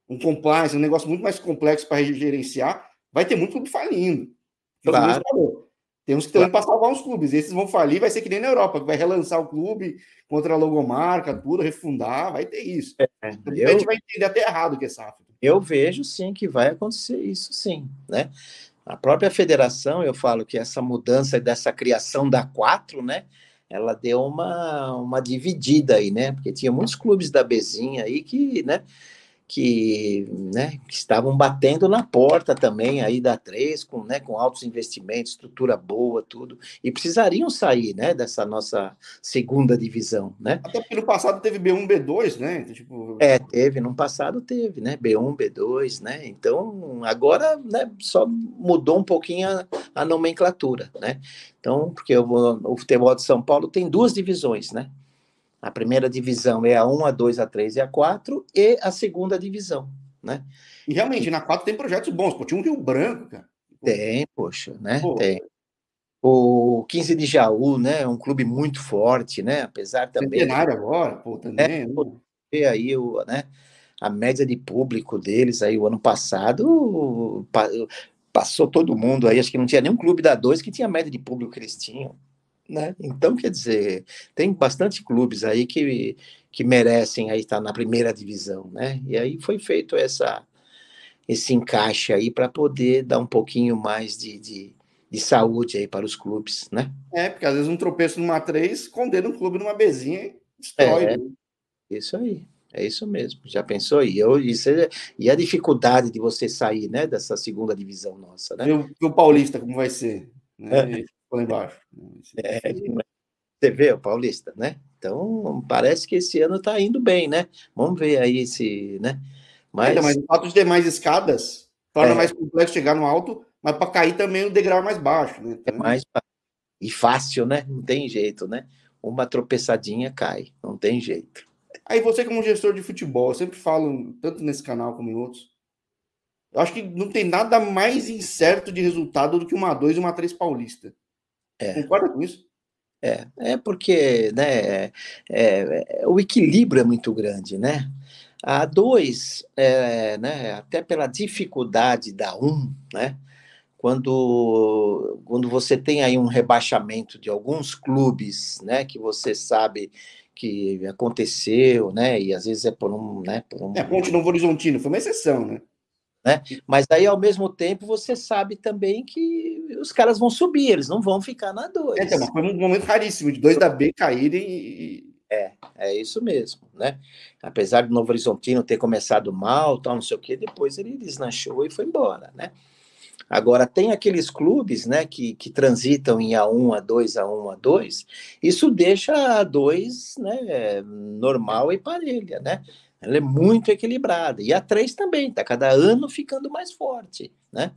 um compliance, um negócio muito mais complexo para gerenciar, vai ter muito clube falindo. Claro. Temos que também claro. passar alguns clubes. Esses vão falir, vai ser que nem na Europa, que vai relançar o clube contra a logomarca, tudo, refundar, vai ter isso. É, eu, a gente vai entender até errado que é SAF. Eu vejo sim que vai acontecer isso, sim. Né? A própria federação, eu falo que essa mudança dessa criação da 4, né? Ela deu uma, uma dividida aí, né? Porque tinha muitos clubes da Bezinha aí que, né? que, né, que estavam batendo na porta também aí da três com, né, com altos investimentos, estrutura boa, tudo, e precisariam sair, né, dessa nossa segunda divisão, né? Até porque no passado teve B1, B2, né? Então, tipo... É, teve, no passado teve, né, B1, B2, né? Então, agora, né, só mudou um pouquinho a, a nomenclatura, né? Então, porque vou, o futebol de São Paulo tem duas divisões, né? A primeira divisão é a 1, a 2, a 3 e a 4, e a segunda divisão, né? E realmente, na 4 tem projetos bons, pô, tinha um Rio Branco, cara. Tem, poxa, né? Pô. Tem. O 15 de Jaú, né? É um clube muito forte, né? Apesar também. Centenário agora, pô, é, também. É, né? e aí, o, né? A média de público deles aí o ano passado passou todo mundo aí, acho que não tinha nenhum clube da 2 que tinha a média de público que eles tinham. Né? Então, quer dizer, tem bastante clubes aí que, que merecem aí estar na primeira divisão, né? E aí foi feito essa, esse encaixe aí para poder dar um pouquinho mais de, de, de, saúde aí para os clubes, né? É, porque às vezes um tropeço numa 3 condena um clube numa Bzinha e destrói. É, né? isso aí. É isso mesmo, já pensou? E, eu, isso é, e a dificuldade de você sair né, dessa segunda divisão nossa, né? E o, o Paulista, como vai ser? Né? É lá embaixo. É, você vê, o Paulista, né? Então, parece que esse ano está indo bem, né? Vamos ver aí se, né? Mas, é, mas o fato de ter mais escadas torna é. mais complexo chegar no alto, mas para cair também o degrau é mais baixo, né? Então, é mais e fácil, né? Não tem jeito, né? Uma tropeçadinha cai, não tem jeito. Aí você como gestor de futebol, eu sempre falo tanto nesse canal como em outros, eu acho que não tem nada mais incerto de resultado do que uma 2 e uma 3 paulista. É. Concorda com isso? É, é porque né, é, é, é o equilíbrio é muito grande, né? A 2, é, né, até pela dificuldade da 1, um, né, quando, quando você tem aí um rebaixamento de alguns clubes, né, que você sabe que aconteceu, né, e às vezes é por um... Né, por um... É, Ponte Novo Horizontino foi uma exceção, né? Né? Mas aí, ao mesmo tempo, você sabe também que os caras vão subir, eles não vão ficar na 2. É, então, foi um momento raríssimo de dois da B caírem e. É, é isso mesmo, né? Apesar do Novo Horizontino ter começado mal, tal, não sei o quê, depois ele deslanchou e foi embora, né? Agora, tem aqueles clubes né, que, que transitam em A1, A2, A1, A2, isso deixa A2 né, normal e parelha, né? Ela é muito equilibrada. E a 3 também, está cada ano ficando mais forte, né?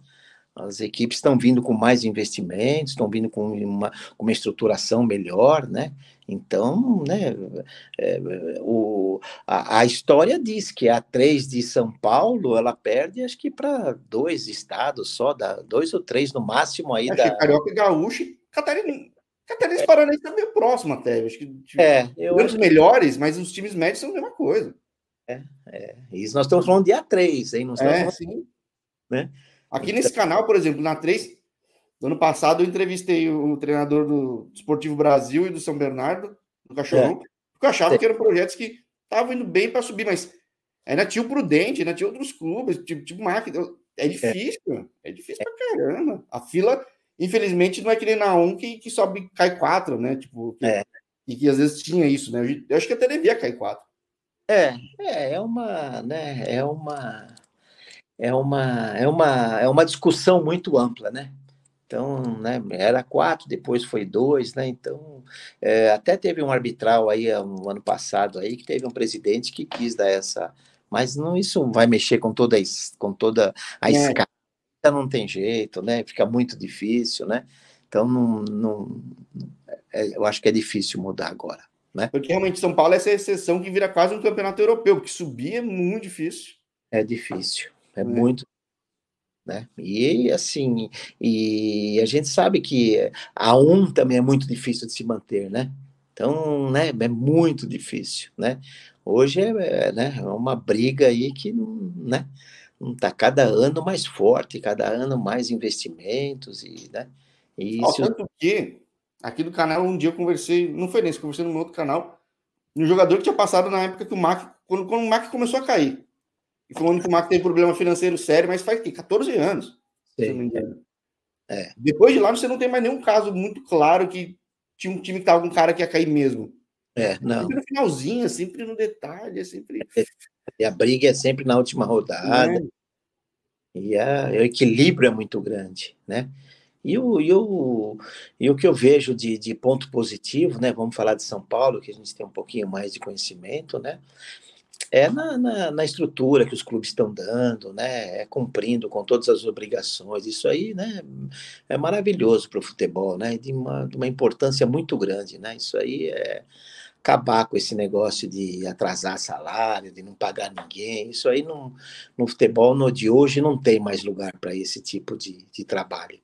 As equipes estão vindo com mais investimentos, estão vindo com uma, com uma estruturação melhor, né? Então, né, é, o, a, a, história diz que a 3 de São Paulo, ela perde acho que para dois estados só, da, dois ou três no máximo aí acho da... Carioca e Gaúcho e Catarinense. Catarinense é. Paranaense está é meio próximo até. Acho que, tipo, é, eu os melhores, mas os times médios são a mesma coisa. É, é, Isso nós estamos falando dia 3, hein? Não é, falando... sim. Né? Aqui então nesse canal, por exemplo, na 3, no ano passado eu entrevistei o treinador do Esportivo Brasil e do São Bernardo, do Cachorro, é. porque eu achava é. que eram projetos que estavam indo bem para subir, mas ainda tinha o Prudente, ainda tinha outros clubes, tipo, tipo máquina. É, é. difícil, é, é difícil para caramba. A fila, infelizmente, não é que nem na 1 que, que sobe, cai 4, né? Tipo, que, é. E que às vezes tinha isso, né? Eu acho que até devia cair 4. É, é, é, uma, né, é uma, é uma, é uma, é uma discussão muito ampla, né? Então, né, era quatro, depois foi dois, né? Então, é, até teve um arbitral aí um ano passado aí que teve um presidente que quis dar essa, mas não isso vai mexer com toda a, com toda a é. escala, não tem jeito, né? Fica muito difícil, né? Então, não, não, é, eu acho que é difícil mudar agora né? Porque realmente São Paulo é essa exceção que vira quase um campeonato europeu, porque subir é muito difícil. É difícil, é, é. muito né? E assim, e a gente sabe que a um também é muito difícil de se manter, né? Então, né, é muito difícil, né? Hoje é, é né, é uma briga aí que, né, não tá cada ano mais forte, cada ano mais investimentos e, né? E isso... tanto que Aqui do canal, um dia eu conversei, não foi nesse, conversei no meu outro canal, um jogador que tinha passado na época que o Mac, quando, quando o Mac começou a cair. E falando quando o Mac teve problema financeiro sério, mas faz quê? 14 anos. Sim, é. é. Depois de lá, você não tem mais nenhum caso muito claro que tinha um time que tava com um cara que ia cair mesmo. É, não. Sempre no finalzinho, sempre no detalhe, é sempre. E é, é, a briga é sempre na última rodada. É. E a, o equilíbrio é muito grande, né? E o, e o, e o que eu vejo de, de ponto positivo, né? Vamos falar de São Paulo, que a gente tem um pouquinho mais de conhecimento, né? é na, na, na, estrutura que os clubes estão dando, né? É cumprindo com todas as obrigações. Isso aí, né? É maravilhoso para o futebol, né? De uma, de uma importância muito grande, né? Isso aí é acabar com esse negócio de atrasar salário, de não pagar ninguém. Isso aí não, no futebol no, de hoje não tem mais lugar para esse tipo de, de trabalho.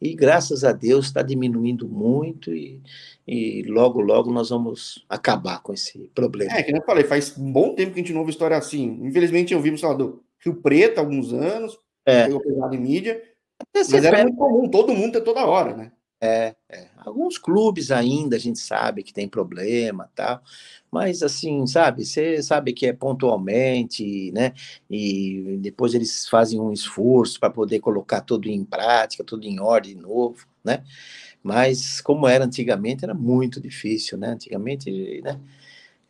E graças a Deus está diminuindo muito e, e logo, logo nós vamos acabar com esse problema. É, que eu falei, faz um bom tempo que a gente não ouve história assim. Infelizmente eu vimos, sei lá, do Rio Preto há alguns anos, é. pegou pesado em mídia, Até mas era muito comum todo mundo é toda hora, né? É, é. Alguns clubes ainda a gente sabe que tem problema, tal, mas assim, sabe, você sabe que é pontualmente, né? E depois eles fazem um esforço para poder colocar tudo em prática, tudo em ordem de novo, né? Mas como era antigamente, era muito difícil, né? Antigamente, né?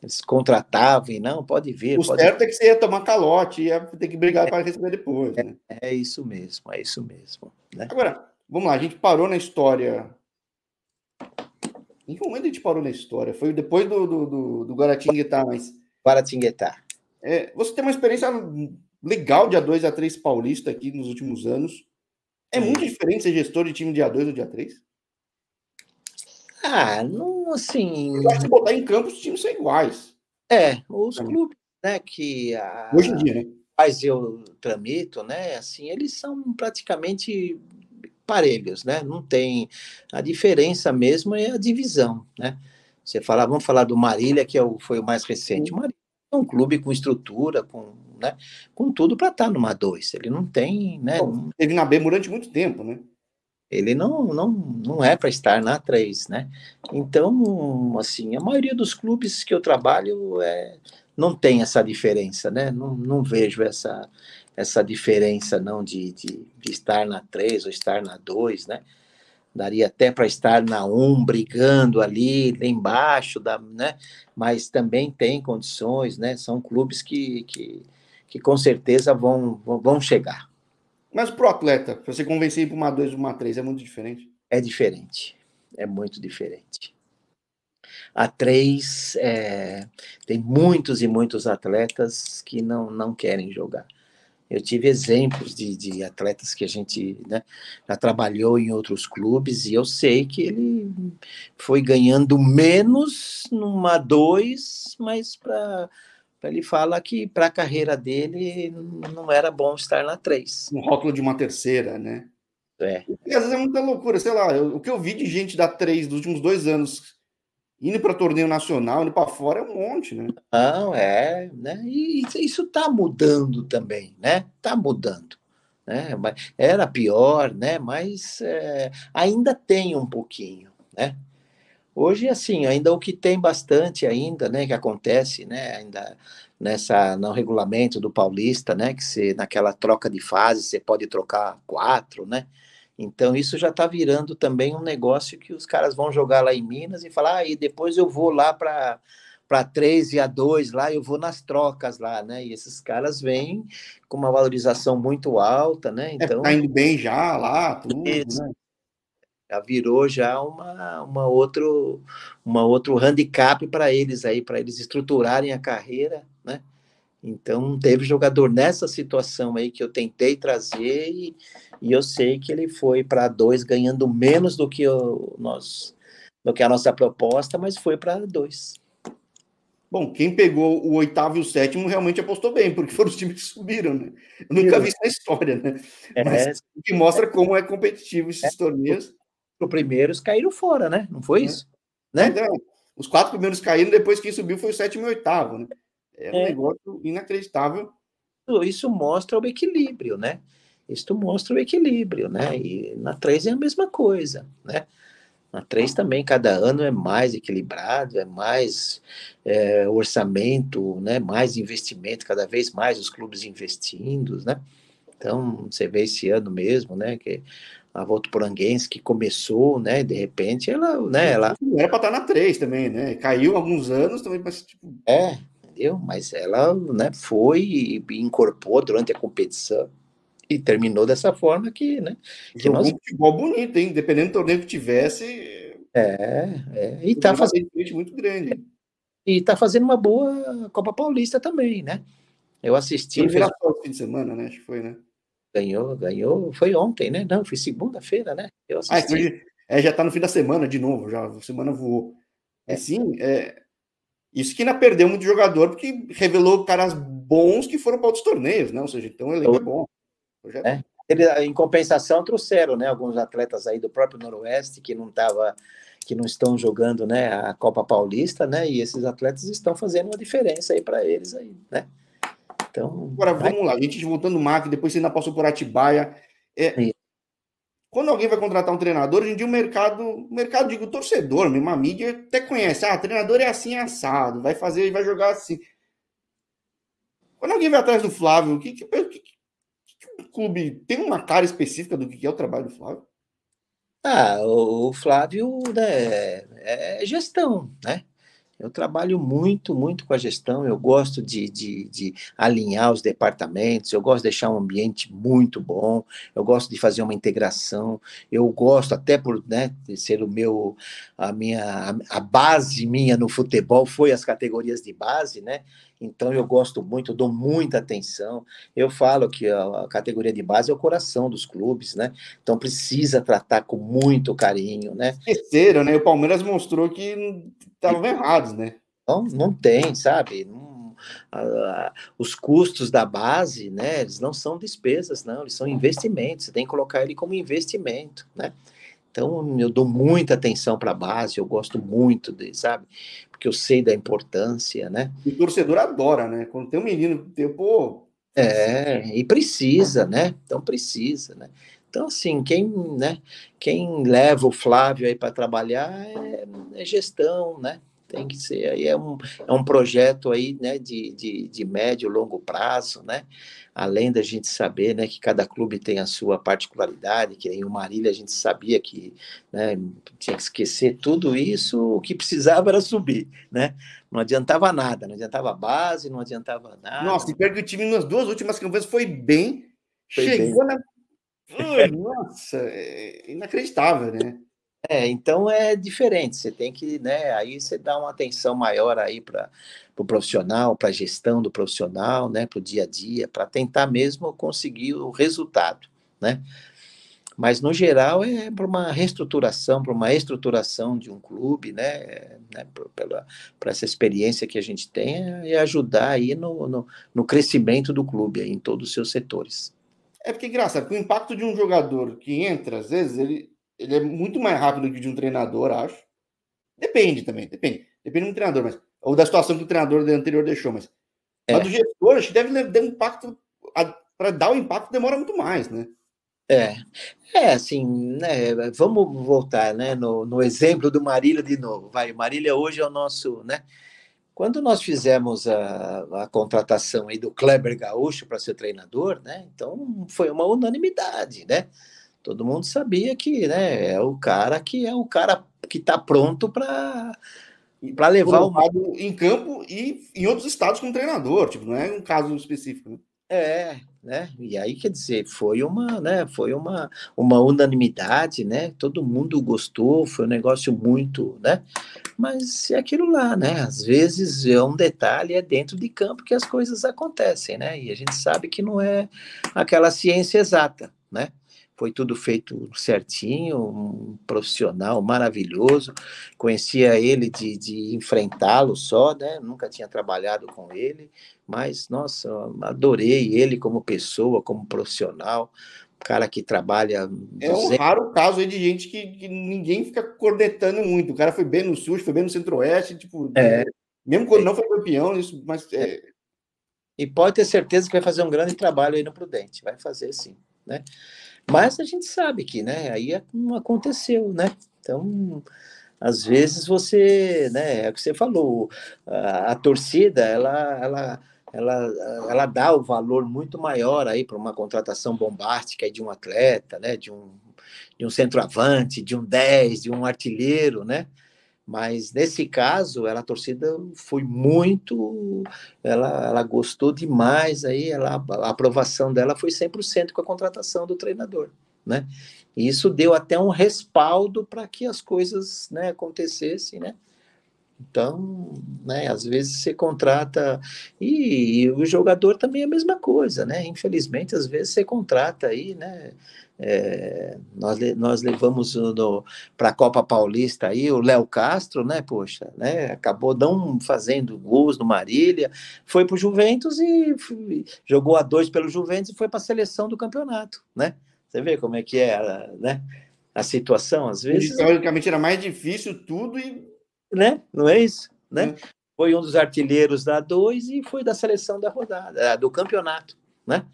Eles contratavam e não, pode vir. O pode certo é que você ia tomar calote, ia ter que brigar é, para receber depois. É, né? É, é, isso mesmo, é isso mesmo. Né? Agora, vamos lá, a gente parou na história em que momento a gente parou na história? Foi depois do, do, do, do Guaratinguetá, mas. Guaratinguetá. É, você tem uma experiência legal de A2 a 3 paulista aqui nos últimos anos. É muito diferente ser gestor de time de A2 ou de A3? Ah, não, assim. Eu acho que botar em campo os times são iguais. É, os é. clubes, né, que. A... Hoje em dia, né? Mas eu tramito, né? Assim, eles são praticamente parelhos, né? Não tem a diferença mesmo é a divisão, né? Você fala, vamos falar do Marília que é o, foi o mais recente. O Marília é um clube com estrutura, com, né, com tudo para estar tá numa 2. Ele não tem, né? Bom, teve na B durante muito tempo, né? Ele não não, não é para estar na 3, né? Então, assim, a maioria dos clubes que eu trabalho é, não tem essa diferença, né? Não, não vejo essa essa diferença não de, de, de estar na 3 ou estar na 2, né? Daria até para estar na 1 um, brigando ali, lá embaixo, da, né? Mas também tem condições, né? São clubes que, que, que com certeza vão, vão chegar. Mas para o atleta, você convencer para uma 2 uma 3 é muito diferente? É diferente. É muito diferente. A 3 é, tem muitos e muitos atletas que não, não querem jogar. Eu tive exemplos de, de atletas que a gente né, já trabalhou em outros clubes e eu sei que ele foi ganhando menos numa dois, mas para ele fala que para a carreira dele não era bom estar na três. Um rótulo de uma terceira, né? É. E às vezes é muita loucura, sei lá, eu, o que eu vi de gente da três dos últimos dois anos indo para torneio nacional, indo para fora é um monte, né? Não, é, né? E isso está mudando também, né? Está mudando. Né? Era pior, né? Mas é, ainda tem um pouquinho, né? Hoje, assim, ainda o que tem bastante ainda, né, que acontece, né, ainda nessa, no regulamento do Paulista, né, que você, naquela troca de fase, você pode trocar quatro, né, então, isso já está virando também um negócio que os caras vão jogar lá em Minas e falar, ah, e depois eu vou lá para para 3 e a 2 lá, eu vou nas trocas lá, né? E esses caras vêm com uma valorização muito alta, né? É, então, é, tá indo bem já lá, tudo, né? Já virou já uma, uma outro uma outro handicap para eles aí, para eles estruturarem a carreira, né? Então, teve jogador nessa situação aí que eu tentei trazer e, e eu sei que ele foi para dois, ganhando menos do que, nós, do que a nossa proposta, mas foi para dois. Bom, quem pegou o oitavo e o sétimo realmente apostou bem, porque foram os times que subiram, né? Eu nunca vi isso na história, né? É, mas o que mostra como é competitivo esses é, torneios. Os primeiros caíram fora, né? Não foi é. isso? Né? os quatro primeiros caíram, depois quem subiu foi o sétimo e o oitavo, né? É um é. negócio inacreditável. Isso mostra o equilíbrio, né? Isso mostra o equilíbrio, né? E na 3 é a mesma coisa, né? Na 3 também, cada ano é mais equilibrado, é mais é, orçamento, né? mais investimento, cada vez mais os clubes investindo, né? Então, você vê esse ano mesmo, né? Que a poranguense que começou, né? De repente, ela, né? Ela... Não era para estar tá na 3 também, né? Caiu alguns anos também, mas tipo... É, entendeu? mas ela né, foi e incorporou durante a competição. E terminou dessa forma que, né? Que nós... um futebol bonito, hein? Dependendo do torneio que tivesse. É, é. E tá fazendo é muito grande. E tá fazendo uma boa Copa Paulista também, né? Eu assisti. Foi fez... o fim de semana, né? Acho que foi, né? Ganhou, ganhou. Foi ontem, né? Não, foi segunda-feira, né? Eu ah, então assisti. Ah, é, já tá no fim da semana de novo, já. A semana voou. É sim, é, isso que ainda perdeu muito jogador, porque revelou caras bons que foram para outros torneios, né? Ou seja, então ele é bom. É, é. Ele, em compensação, trouxeram né, alguns atletas aí do próprio Noroeste que não tava, que não estão jogando né, a Copa Paulista, né? E esses atletas estão fazendo uma diferença aí para eles aí, né? Então, Agora vai. vamos lá, a gente voltando o Mac, depois você ainda passou por Atibaia. É, quando alguém vai contratar um treinador, hoje em dia o mercado, o mercado, digo, o torcedor, mesmo, a mídia até conhece. Ah, treinador é assim, é assado, vai fazer, e vai jogar assim. Quando alguém vai atrás do Flávio, que, que, que, que o clube tem uma cara específica do que é o trabalho do Flávio? Ah, o Flávio né, é gestão, né? Eu trabalho muito, muito com a gestão, eu gosto de, de, de, alinhar os departamentos, eu gosto de deixar um ambiente muito bom, eu gosto de fazer uma integração, eu gosto até por né, ser o meu, a minha, a base minha no futebol foi as categorias de base, né? Então eu gosto muito, dou muita atenção. Eu falo que a categoria de base é o coração dos clubes, né? Então precisa tratar com muito carinho, né? Esqueceram, né? O Palmeiras mostrou que estavam errados, né? Não, não tem, sabe? Não, os custos da base, né, eles não são despesas, não, eles são investimentos, você tem que colocar ele como investimento, né? Então, eu dou muita atenção para a base, eu gosto muito de, sabe? porque eu sei da importância, né? E o torcedor adora, né? Quando tem um menino, tem, pô. É, e precisa, né? Então precisa, né? Então, assim, quem, né, quem leva o Flávio aí para trabalhar é, é gestão, né? tem que ser aí é um, é um projeto aí né de, de, de médio longo prazo né além da gente saber né que cada clube tem a sua particularidade que em Marília a gente sabia que né, tinha que esquecer tudo isso o que precisava era subir né não adiantava nada não adiantava base não adiantava nada nossa e perde o time nas duas últimas campanhas foi bem foi chegou bem. na Ui, nossa é inacreditável né é, então é diferente, você tem que, né, aí você dá uma atenção maior aí para o pro profissional, para a gestão do profissional, né, para o dia a dia, para tentar mesmo conseguir o resultado, né? Mas, no geral, é para uma reestruturação, para uma estruturação de um clube, né, né para essa experiência que a gente tem, é, e ajudar aí no, no, no crescimento do clube, aí, em todos os seus setores. É porque, é graça, o impacto de um jogador que entra, às vezes, ele ele é muito mais rápido que de um treinador, acho. Depende também, depende. Depende do treinador, mas. Ou da situação que o treinador anterior deixou, mas. É. Mas do gestor, acho que deve ter um impacto. Para dar o impacto demora muito mais, né? É, é assim, né? Vamos voltar, né? No, no exemplo do Marília de novo. Vai, Marília hoje é o nosso, né? Quando nós fizemos a, a contratação aí do Kleber Gaúcho para ser treinador, né? Então foi uma unanimidade, né? Todo mundo sabia que né, é o cara que é o cara que está pronto para para levar o lado em campo e em outros estados com treinador, tipo, não é um caso específico. Né? É, né? E aí quer dizer, foi uma, né? Foi uma, uma unanimidade, né? Todo mundo gostou, foi um negócio muito, né? Mas é aquilo lá, né? Às vezes é um detalhe, é dentro de campo que as coisas acontecem, né? E a gente sabe que não é aquela ciência exata, né? foi tudo feito certinho, um profissional maravilhoso. Conhecia ele de, de enfrentá-lo só, né? Nunca tinha trabalhado com ele, mas nossa, adorei ele como pessoa, como profissional, cara que trabalha. É um zero. raro caso aí de gente que, que, ninguém fica cornetando muito. O cara foi bem no Sul, foi bem no Centro-Oeste, tipo, é, mesmo quando é, não foi campeão, isso, mas. É... E pode ter certeza que vai fazer um grande trabalho aí no Prudente, vai fazer sim né? Mas a gente sabe que, né? Aí não é aconteceu, né? Então, às vezes você, né? É o que você falou, a, a torcida, ela, ela, ela, ela dá o um valor muito maior aí para uma contratação bombástica de um atleta, né? De um, de um centroavante, de um 10, de um artilheiro, né? Mas nesse caso, ela a torcida foi muito, ela, ela gostou demais aí, ela, a aprovação dela foi 100% com a contratação do treinador, né? E isso deu até um respaldo para que as coisas, né, acontecessem, né? Então, né, às vezes você contrata e, e, o jogador também é a mesma coisa, né? Infelizmente, às vezes você contrata aí, né? É, nós, nós levamos para a Copa Paulista aí o Léo Castro, né? Poxa, né? Acabou não fazendo gols no Marília, foi para o Juventus e jogou a dois pelo Juventus e foi para a seleção do campeonato, né? Você vê como é que é né? A situação, às vezes. E, teoricamente era mais difícil tudo e né? Não é isso, né? Hum. Foi um dos artilheiros da dois e foi da seleção da rodada, ah, do campeonato, né?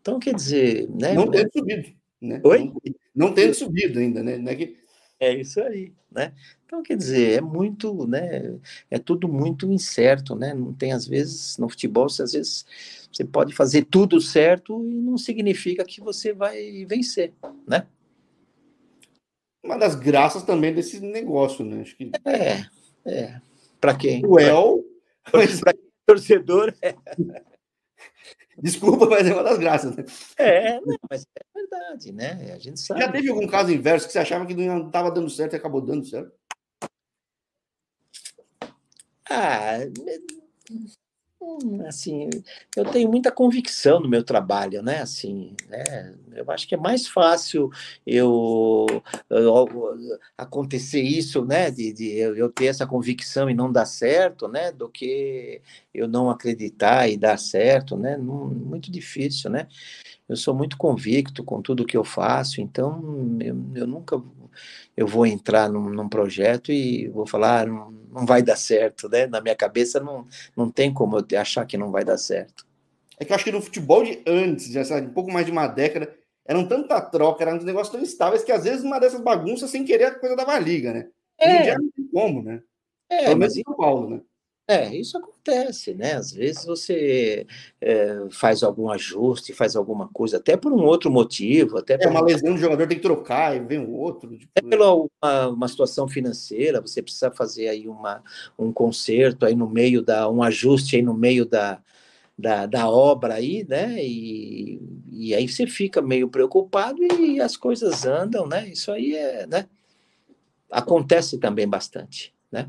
Então, quer dizer, né? Não tendo subido, né? Oi? Não, tem tendo subido ainda, né? É, que... é isso aí, né? Então, quer dizer, é muito, né? É tudo muito incerto, né? Não tem, às vezes, no futebol, você, às vezes você pode fazer tudo certo e não significa que você vai vencer, né? Uma das graças também desse negócio, né? Acho que... É, é. Para quem? Cruel. Mas... torcedor. É. Desculpa, mas é uma das graças. Né? É, não, mas é verdade, né? A gente sabe. Já teve algum caso inverso que você achava que não estava dando certo e acabou dando certo? Ah, Hum. assim, eu tenho muita convicção no meu trabalho, né? Assim, né? Eu acho que é mais fácil eu, eu eh, acontecer isso, né? De, de, eu ter essa convicção e não dar certo, né? Do que eu não acreditar e dar certo, né? Muito difícil, né? Eu sou muito convicto com tudo que eu faço, então eu, eu nunca eu vou entrar num, num, projeto e vou falar, ah, não, não, vai dar certo, né? Na minha cabeça não, não tem como eu achar que não vai dar certo. É que eu acho que no futebol de antes, já sabe, um pouco mais de uma década, eram tanta troca, eram uns negócios tão instáveis que às vezes uma dessas bagunças, sem querer, a coisa dava liga, né? É. dia não tem como, né? É, Pelo menos em São Paulo, né? É, isso acontece, né? Às vezes você é, faz algum ajuste, faz alguma coisa, até por um outro motivo, até é, por uma lesão do jogador tem que trocar e vem o outro. Tipo... É pela uma, uma, situação financeira, você precisa fazer aí uma, um conserto aí no meio da um ajuste aí no meio da, da, da obra aí, né? E, e aí você fica meio preocupado e as coisas andam, né? Isso aí é, né? Acontece também bastante, né?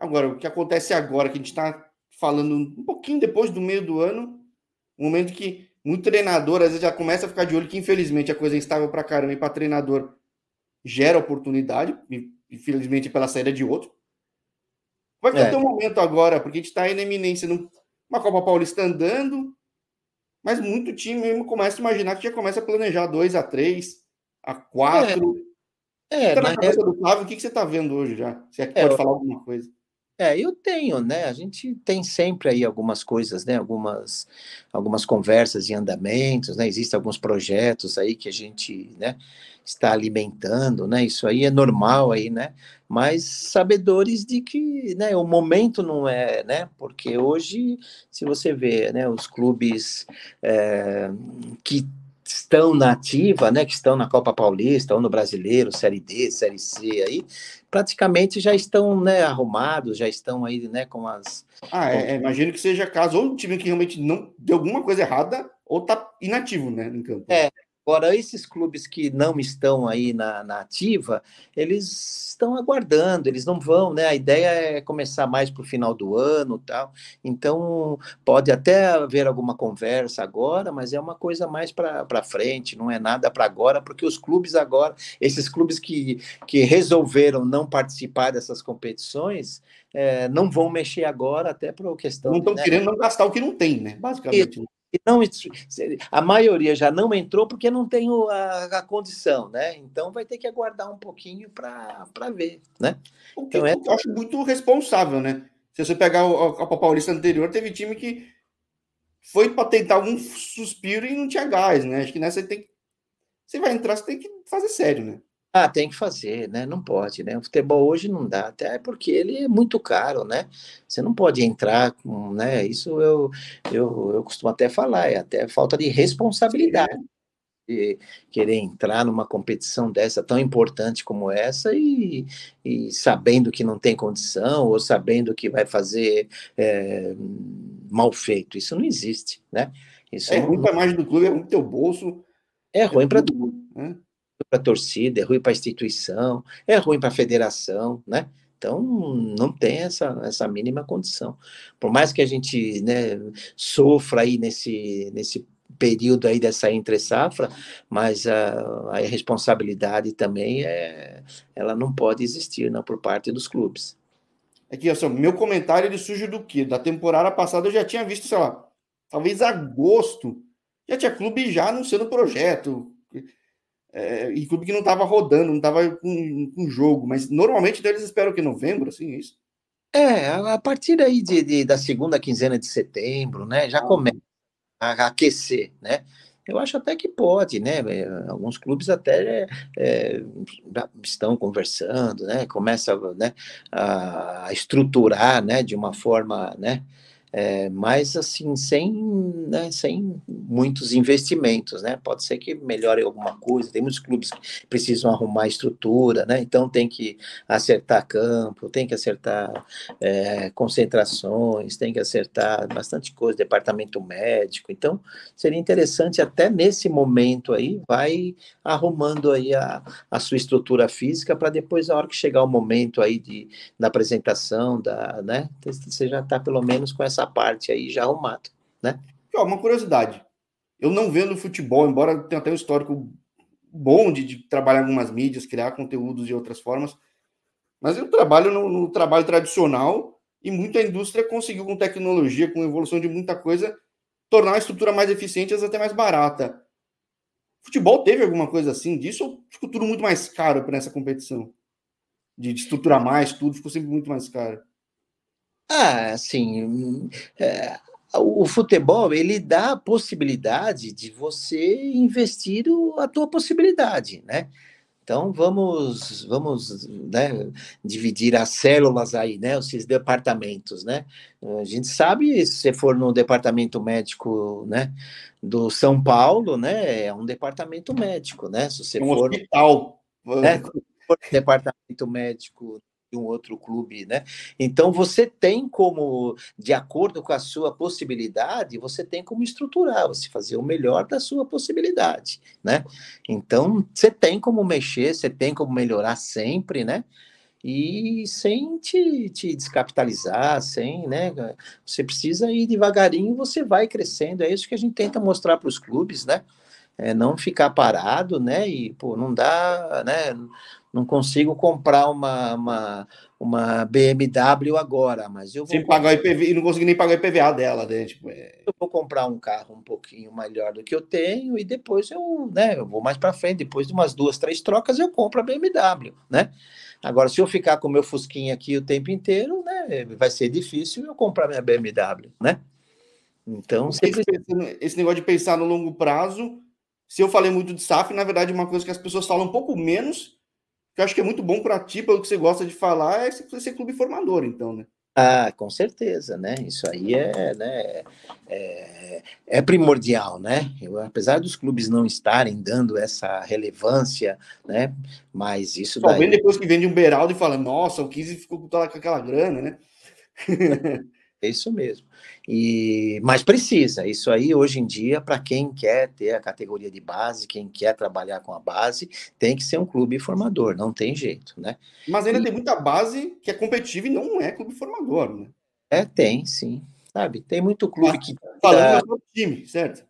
Agora, o que acontece agora, que a gente está falando um pouquinho depois do meio do ano, um momento que muito treinador às vezes já começa a ficar de olho, que infelizmente a coisa é instável para caramba e para treinador gera oportunidade, infelizmente pela saída de outro. Vai ter é. um momento agora, porque a gente está aí na eminência, uma Copa Paulista andando, mas muito time mesmo começa a imaginar que já começa a planejar 2 a 3 a 4 É, é tá na cabeça é... do Flávio, o que, que você está vendo hoje já? Você é, é pode falar alguma coisa? É, eu tenho, né? A gente tem sempre aí algumas coisas, né? Algumas, algumas conversas e andamentos, né? Existem alguns projetos aí que a gente, né? Está alimentando, né? Isso aí é normal aí, né? Mas sabedores de que, né? O momento não é, né? Porque hoje, se você vê, né? Os clubes é, que estão na ativa, né, que estão na Copa Paulista ou no Brasileiro, Série D, Série C aí, praticamente já estão, né, arrumados, já estão aí, né, com as... Ah, é, imagino que seja caso ou um time que realmente não deu alguma coisa errada ou tá inativo, né, em campo. É, Agora, esses clubes que não estão aí na, na, ativa, eles estão aguardando, eles não vão, né? A ideia é começar mais para o final do ano tal. Então, pode até haver alguma conversa agora, mas é uma coisa mais para frente, não é nada para agora, porque os clubes agora, esses clubes que, que resolveram não participar dessas competições, é, não vão mexer agora, até por questão. Não estão né? querendo não gastar o que não tem, né? Basicamente. E, não, a maioria já não entrou porque não tem a, a condição, né? Então vai ter que aguardar um pouquinho para ver, né? O que então, é... eu acho muito responsável, né? Se você pegar o, a, Copa Paulista anterior, teve time que foi para tentar algum suspiro e não tinha gás, né? Acho que nessa tem que... você vai entrar, você tem que fazer sério, né? Ah, tem que fazer, né? Não pode, né? O futebol hoje não dá, até porque ele é muito caro, né? Você não pode entrar com, né? Isso eu, eu, eu costumo até falar, é até falta de responsabilidade de querer entrar numa competição dessa tão importante como essa e, e sabendo que não tem condição ou sabendo que vai fazer é, mal feito. Isso não existe, né? Isso é, é ruim para a imagem do clube, é ruim para o teu bolso. É, é ruim para tudo. Né? para a torcida, é ruim para a instituição, é ruim para a federação, né? Então, não tem essa, essa mínima condição. Por mais que a gente né, sofra aí nesse, nesse período aí dessa entre safra, mas a, a responsabilidade também é, ela não pode existir não, por parte dos clubes. Aqui, assim, meu comentário ele surge do quê? Da temporada passada eu já tinha visto, sei lá, talvez agosto, já tinha clube já anunciando projeto, é, e clube que não estava rodando, não estava com, com jogo, mas normalmente então, eles esperam que novembro, assim, é isso? É, a partir aí de, de, da segunda quinzena de setembro, né, já ah. começa a aquecer, né? Eu acho até que pode, né? É, alguns clubes até é, é estão conversando, né? Começa né, a estruturar, né, de uma forma, né? É, mas assim, sem, né, sem muitos investimentos, né? Pode ser que melhore alguma coisa. Tem muitos clubes que precisam arrumar estrutura, né? Então tem que acertar campo, tem que acertar é, concentrações, tem que acertar bastante coisa, departamento médico. Então seria interessante até nesse momento aí, vai arrumando aí a, a sua estrutura física para depois, a hora que chegar o momento aí de, da apresentação, da, né? Você já está pelo menos com essa essa parte aí já arrumado, né? Ó, uma curiosidade. Eu não vendo futebol, embora tenha até um histórico bom de, de trabalhar algumas mídias, criar conteúdos de outras formas, mas eu trabalho no, no trabalho tradicional e muita indústria conseguiu com tecnologia, com evolução de muita coisa, tornar a estrutura mais eficiente e até mais barata. Futebol teve alguma coisa assim disso ou ficou tudo muito mais caro para essa competição? De estruturar mais, tudo ficou sempre muito mais caro. Ah, assim, é, o futebol ele dá a possibilidade de você investir o, a tua possibilidade, né? Então vamos vamos né, dividir as células aí, né? Esses departamentos, né? A gente sabe se você for no departamento médico, né? Do São Paulo, né? É um departamento médico, né? Se você é um for hospital, né, departamento médico um outro clube, né? Então você tem como, de acordo com a sua possibilidade, você tem como estruturar, você fazer o melhor da sua possibilidade, né? Então você tem como mexer, você tem como melhorar sempre, né? E sem te, te descapitalizar, sem, né? Você precisa ir devagarinho, você vai crescendo. É isso que a gente tenta mostrar para os clubes, né? É não ficar parado, né? E pô, não dá, né? Não consigo comprar uma, uma, uma BMW agora, mas eu vou. Sem pagar IPV, não consigo nem pagar o IPVA dela, né? Tipo, é... Eu vou comprar um carro um pouquinho melhor do que eu tenho e depois eu, né, eu vou mais para frente. Depois de umas duas, três trocas, eu compro a BMW, né? Agora, se eu ficar com o meu Fusquinha aqui o tempo inteiro, né, vai ser difícil eu comprar minha BMW, né? Então, sempre... esse negócio de pensar no longo prazo, se eu falei muito de SAF, na verdade, é uma coisa que as pessoas falam um pouco menos que eu acho que é muito bom para ti, pelo que você gosta de falar, é ser clube formador, então, né? Ah, com certeza, né? Isso aí é, né, é, é primordial, né? Eu, apesar dos clubes não estarem dando essa relevância, né? Mas isso Só daí... depois que vende um Beraldo e fala, nossa, o 15 ficou com aquela grana, né? é isso mesmo. E, mas precisa, isso aí hoje em dia, para quem quer ter a categoria de base, quem quer trabalhar com a base, tem que ser um clube formador, não tem jeito, né? Mas ainda e, tem muita base que é competitiva e não é clube formador, né? É, tem, sim. Sabe, tem muito clube mas, que. Falando tá... do time, certo?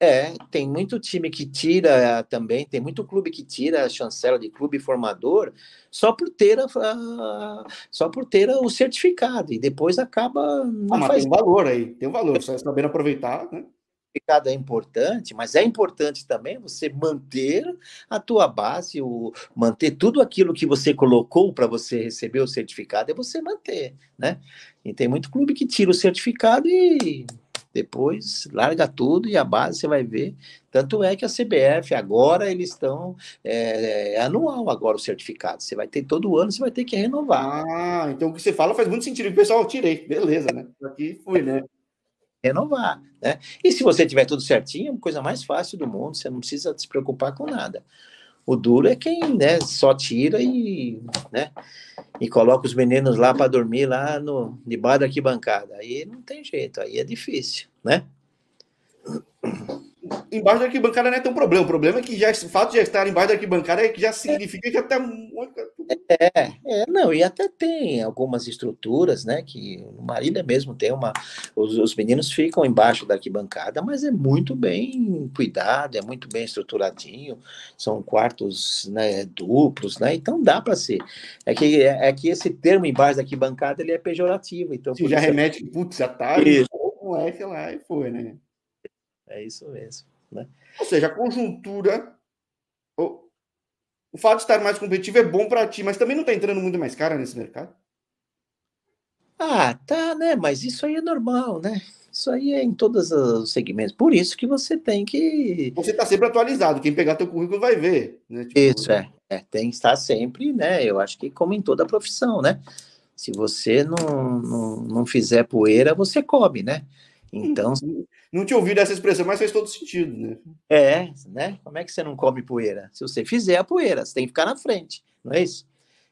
É, tem muito time que tira eh, também, tem muito clube que tira a chancela de clube formador só por ter a, a só por ter o certificado e depois acaba não ah, mas faz... tem um valor aí, tem um valor, só sabendo aproveitar, né? certificado é importante, mas é importante também você manter a tua base, o, manter tudo aquilo que você colocou para você receber o certificado, é você manter, né? E tem muito clube que tira o certificado e depois larga tudo e a base você vai ver. Tanto é que a CBF agora eles estão é, é anual agora o certificado. Você vai ter todo ano, você vai ter que renovar. Ah, então o que você fala faz muito sentido. O pessoal tirei, beleza, né? Aqui fui, né? renovar, né? E se você tiver tudo certinho, é coisa mais fácil do mundo, você não precisa se preocupar com nada. O duro é quem né, só tira e, né, e coloca os meninos lá para dormir lá no, debaixo da arquibancada. Aí não tem jeito, aí é difícil, né? embaixo da arquibancada não é tão problema. O problema é que já, o fato de já estar embaixo da arquibancada é que já é. significa que até. Tá é, é, não, e até tem algumas estruturas, né? Que o Marília é mesmo tem uma. Os, os meninos ficam embaixo da arquibancada, mas é muito bem cuidado, é muito bem estruturadinho, são quartos né, duplos, né? Então dá para ser. É que, é, é, que esse termo embaixo da arquibancada ele é pejorativo. Então, Se já é remete, putz, já tá. Isso. Como então é, lá, e foi, né? É isso mesmo. Né? Ou seja, a conjuntura, o, o fato de estar mais competitivo é bom para ti, mas também não está entrando muito mais cara nesse mercado? Ah, tá, né? Mas isso aí é normal, né? Isso aí é em todos os segmentos. Por isso que você tem que. Você está sempre atualizado. Quem pegar teu currículo vai ver. Né? Tipo, isso né? é. é. Tem que estar sempre, né? Eu acho que como em toda profissão, né? Se você não, não, não fizer poeira, você come, né? Então. Não tinha ouvido essa expressão, mas faz todo sentido, né? É, né? Como é que você não come poeira? Se você fizer a poeira, você tem que ficar na frente, não é isso?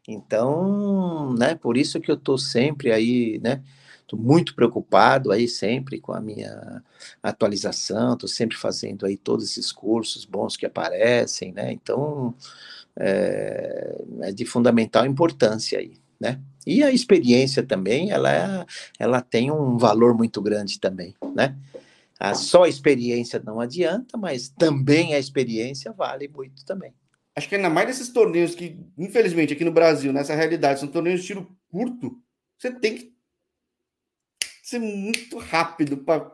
Então, né? Por isso que eu estou sempre aí, né? Tô muito preocupado aí sempre com a minha atualização, estou sempre fazendo aí todos esses cursos bons que aparecem, né? Então, é, é de fundamental importância aí, né? E a experiência também, ela, é, ela tem um valor muito grande também, né? A só a experiência não adianta, mas também a experiência vale muito também. Acho que ainda mais desses torneios que, infelizmente, aqui no Brasil, nessa realidade, são torneios de tiro curto, você tem que ser muito rápido para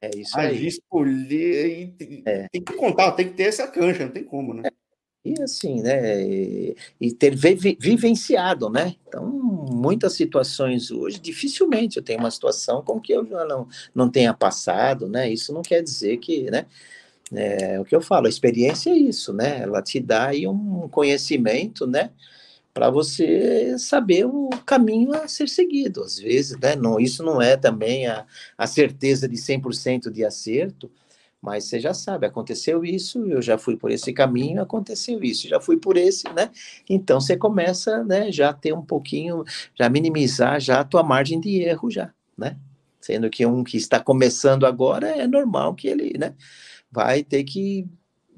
é isso agir, escolher. E tem, é. tem que contar, tem que ter essa cancha, não tem como, né? É e assim, né, e ter vivenciado, né? Então, muitas situações hoje, dificilmente eu tenho uma situação com que eu não, não tenha passado, né? Isso não quer dizer que, né? É, o que eu falo, a experiência é isso, né? Ela te dá aí um conhecimento, né? Para você saber o caminho a ser seguido. Às vezes, né? Não, isso não é também a, a certeza de 100% de acerto, mas você já sabe, aconteceu isso, eu já fui por esse caminho, aconteceu isso, já fui por esse, né? Então você começa, né, já ter um pouquinho, já minimizar já a tua margem de erro já, né? Sendo que um que está começando agora é normal que ele, né, vai ter que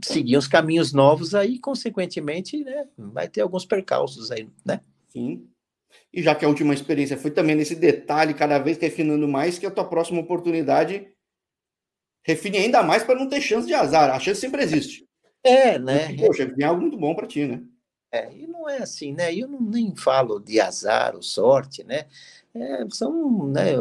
seguir uns caminhos novos aí, consequentemente, né, vai ter alguns percalços aí, né? Sim. E já que a última experiência foi também nesse detalhe, cada vez refinando mais, que é a tua próxima oportunidade refine ainda mais para não ter chance de azar. A chance sempre existe. É, né? Porque, assim, poxa, vem é algo muito bom para ti, né? É, e não é assim, né? Eu não, nem falo de azar ou sorte, né? É, são, né,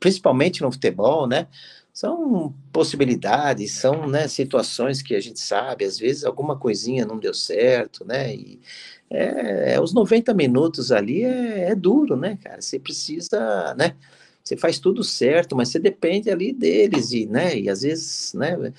principalmente no futebol, né? São possibilidades, são né, situações que a gente sabe, às vezes alguma coisinha não deu certo, né? E é, é os 90 minutos ali é, é duro, né, cara? Você precisa, né? você faz tudo certo, mas você depende ali deles e, né, e às vezes, né,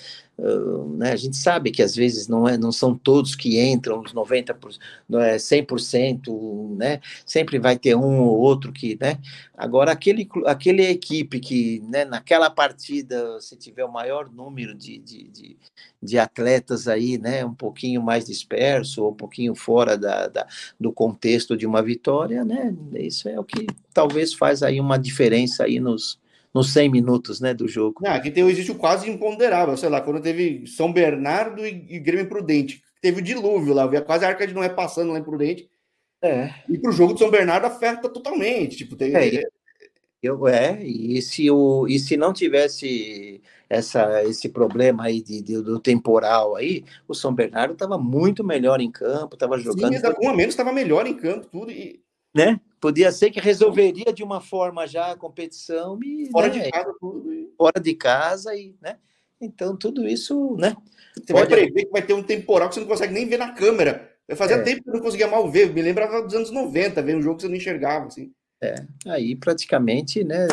né? A gente sabe que às vezes não, é, não são todos que entram, os 90%, é, 100%, né? Sempre vai ter um ou outro que, né? Agora, aquele, aquele equipe que, né, naquela partida, se tiver o maior número de, de, de, de atletas aí, né, um pouquinho mais disperso, ou um pouquinho fora da, da, do contexto de uma vitória, né? Isso é o que talvez faz aí uma diferença aí nos, nos 100 minutos né, do jogo. Não, aqui tem um existe quase imponderável, sei lá, quando teve São Bernardo e, e Grêmio Prudente, teve o dilúvio lá, havia via quase a Arca de não é passando lá em Prudente. É. E pro jogo de São Bernardo afeta totalmente, tipo, tem... É, eu, é, e se, o, e se não tivesse essa, esse problema aí de, de do temporal aí, o São Bernardo estava muito melhor em campo, estava jogando... Sim, com a menos estava melhor em campo, tudo, e né? Podia ser que resolveria de uma forma já a competição e fora né? de casa fora de casa e, né? Então tudo isso, né? Você Pode... vai prever que vai ter um temporal que você não consegue nem ver na câmera. Eu fazia é. tempo que eu não conseguia mal ver. Me lembrava dos anos 90, ver um jogo que você não enxergava, assim. É, aí praticamente, né,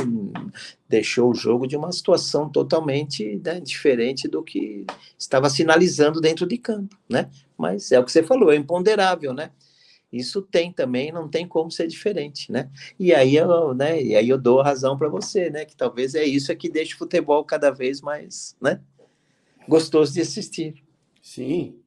deixou o jogo de uma situação totalmente né, diferente do que estava sinalizando dentro de campo, né? Mas é o que você falou, é imponderável, né? Isso tem também, não tem como ser diferente, né? E aí eu, né, e aí eu dou a razão para você, né? Que talvez é isso é que deixa o futebol cada vez mais, né? Gostoso de assistir. Sim.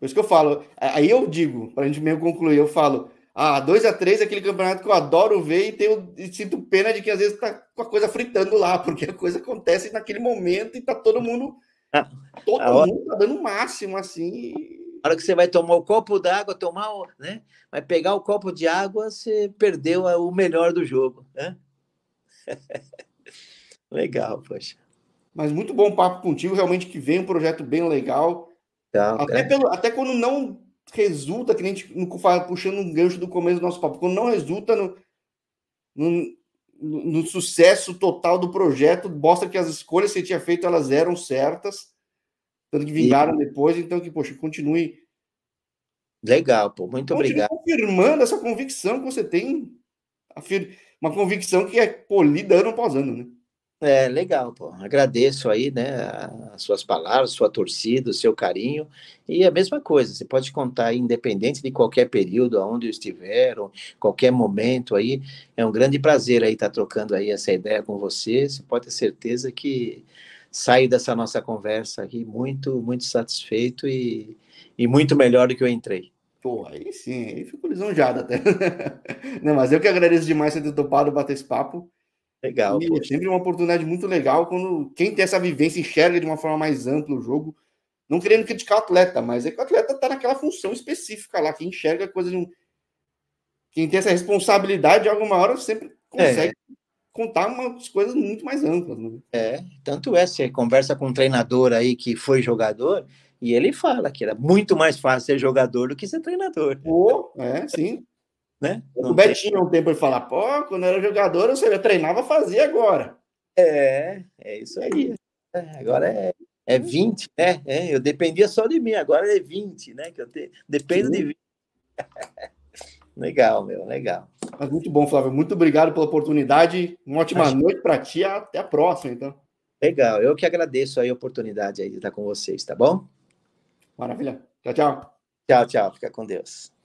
Por isso que eu falo, aí eu digo, para a gente meio concluir, eu falo, ah, 2 a 3 é aquele campeonato que eu adoro ver e, tenho, e sinto pena de que às vezes tá com a coisa fritando lá, porque a coisa acontece naquele momento e tá todo mundo. Ah, todo mundo hora... tá dando o máximo, assim hora que você vai tomar o copo d'água, tomar, o, né? Vai pegar o copo de água, você perdeu o melhor do jogo, né? legal, poxa. Mas muito bom papo contigo, realmente que vem um projeto bem legal. Tá, até, é. pelo, até quando não resulta, que nem tipo, puxando um gancho do começo do nosso papo, quando não resulta no, no, no sucesso total do projeto, mostra que as escolhas que você tinha feito, elas eram certas tanto que vingaram e... depois, então que, poxa, continue. Legal, pô, muito continue obrigado. confirmando essa convicção que você tem, uma convicção que é polida ano após ano, né? É, legal, pô. Agradeço aí, né, as suas palavras, sua torcida, o seu carinho. E a mesma coisa, você pode contar aí, independente de qualquer período, aonde eu estiver, ou qualquer momento aí. É um grande prazer aí estar tá trocando aí essa ideia com você. Você pode ter certeza que saí dessa nossa conversa aqui muito, muito satisfeito e, e muito melhor do que eu entrei. Pô, aí sim, aí fico lisonjado até. Não, mas eu que agradeço demais você ter topado bater esse papo. Legal. E poxa. é sempre uma oportunidade muito legal quando quem tem essa vivência enxerga de uma forma mais ampla o jogo. Não querendo criticar o atleta, mas é que o atleta está naquela função específica lá, que enxerga coisa de um. Quem tem essa responsabilidade, alguma hora sempre é. consegue é contar umas coisas muito mais amplas. Né? É, tanto é, você conversa com um treinador aí que foi jogador, e ele fala que era muito mais fácil ser jogador do que ser treinador. Pô, é, sim. né? Não o Betinho, tem... um tempo, ele fala, pô, quando eu era jogador, eu, sabia, eu treinava, fazia agora. É, é isso aí. É, agora é, é 20, né? É, eu dependia só de mim, agora é 20, né? Que eu te... dependo sim. de 20. Legal, meu, legal. Mas muito bom, Flávio. Muito obrigado pela oportunidade. Uma ótima Acho... noite para ti. Até a próxima, então. Legal. Eu que agradeço aí a oportunidade aí de estar com vocês, tá bom? Maravilha. Tchau, tchau. Tchau, tchau. Fica com Deus.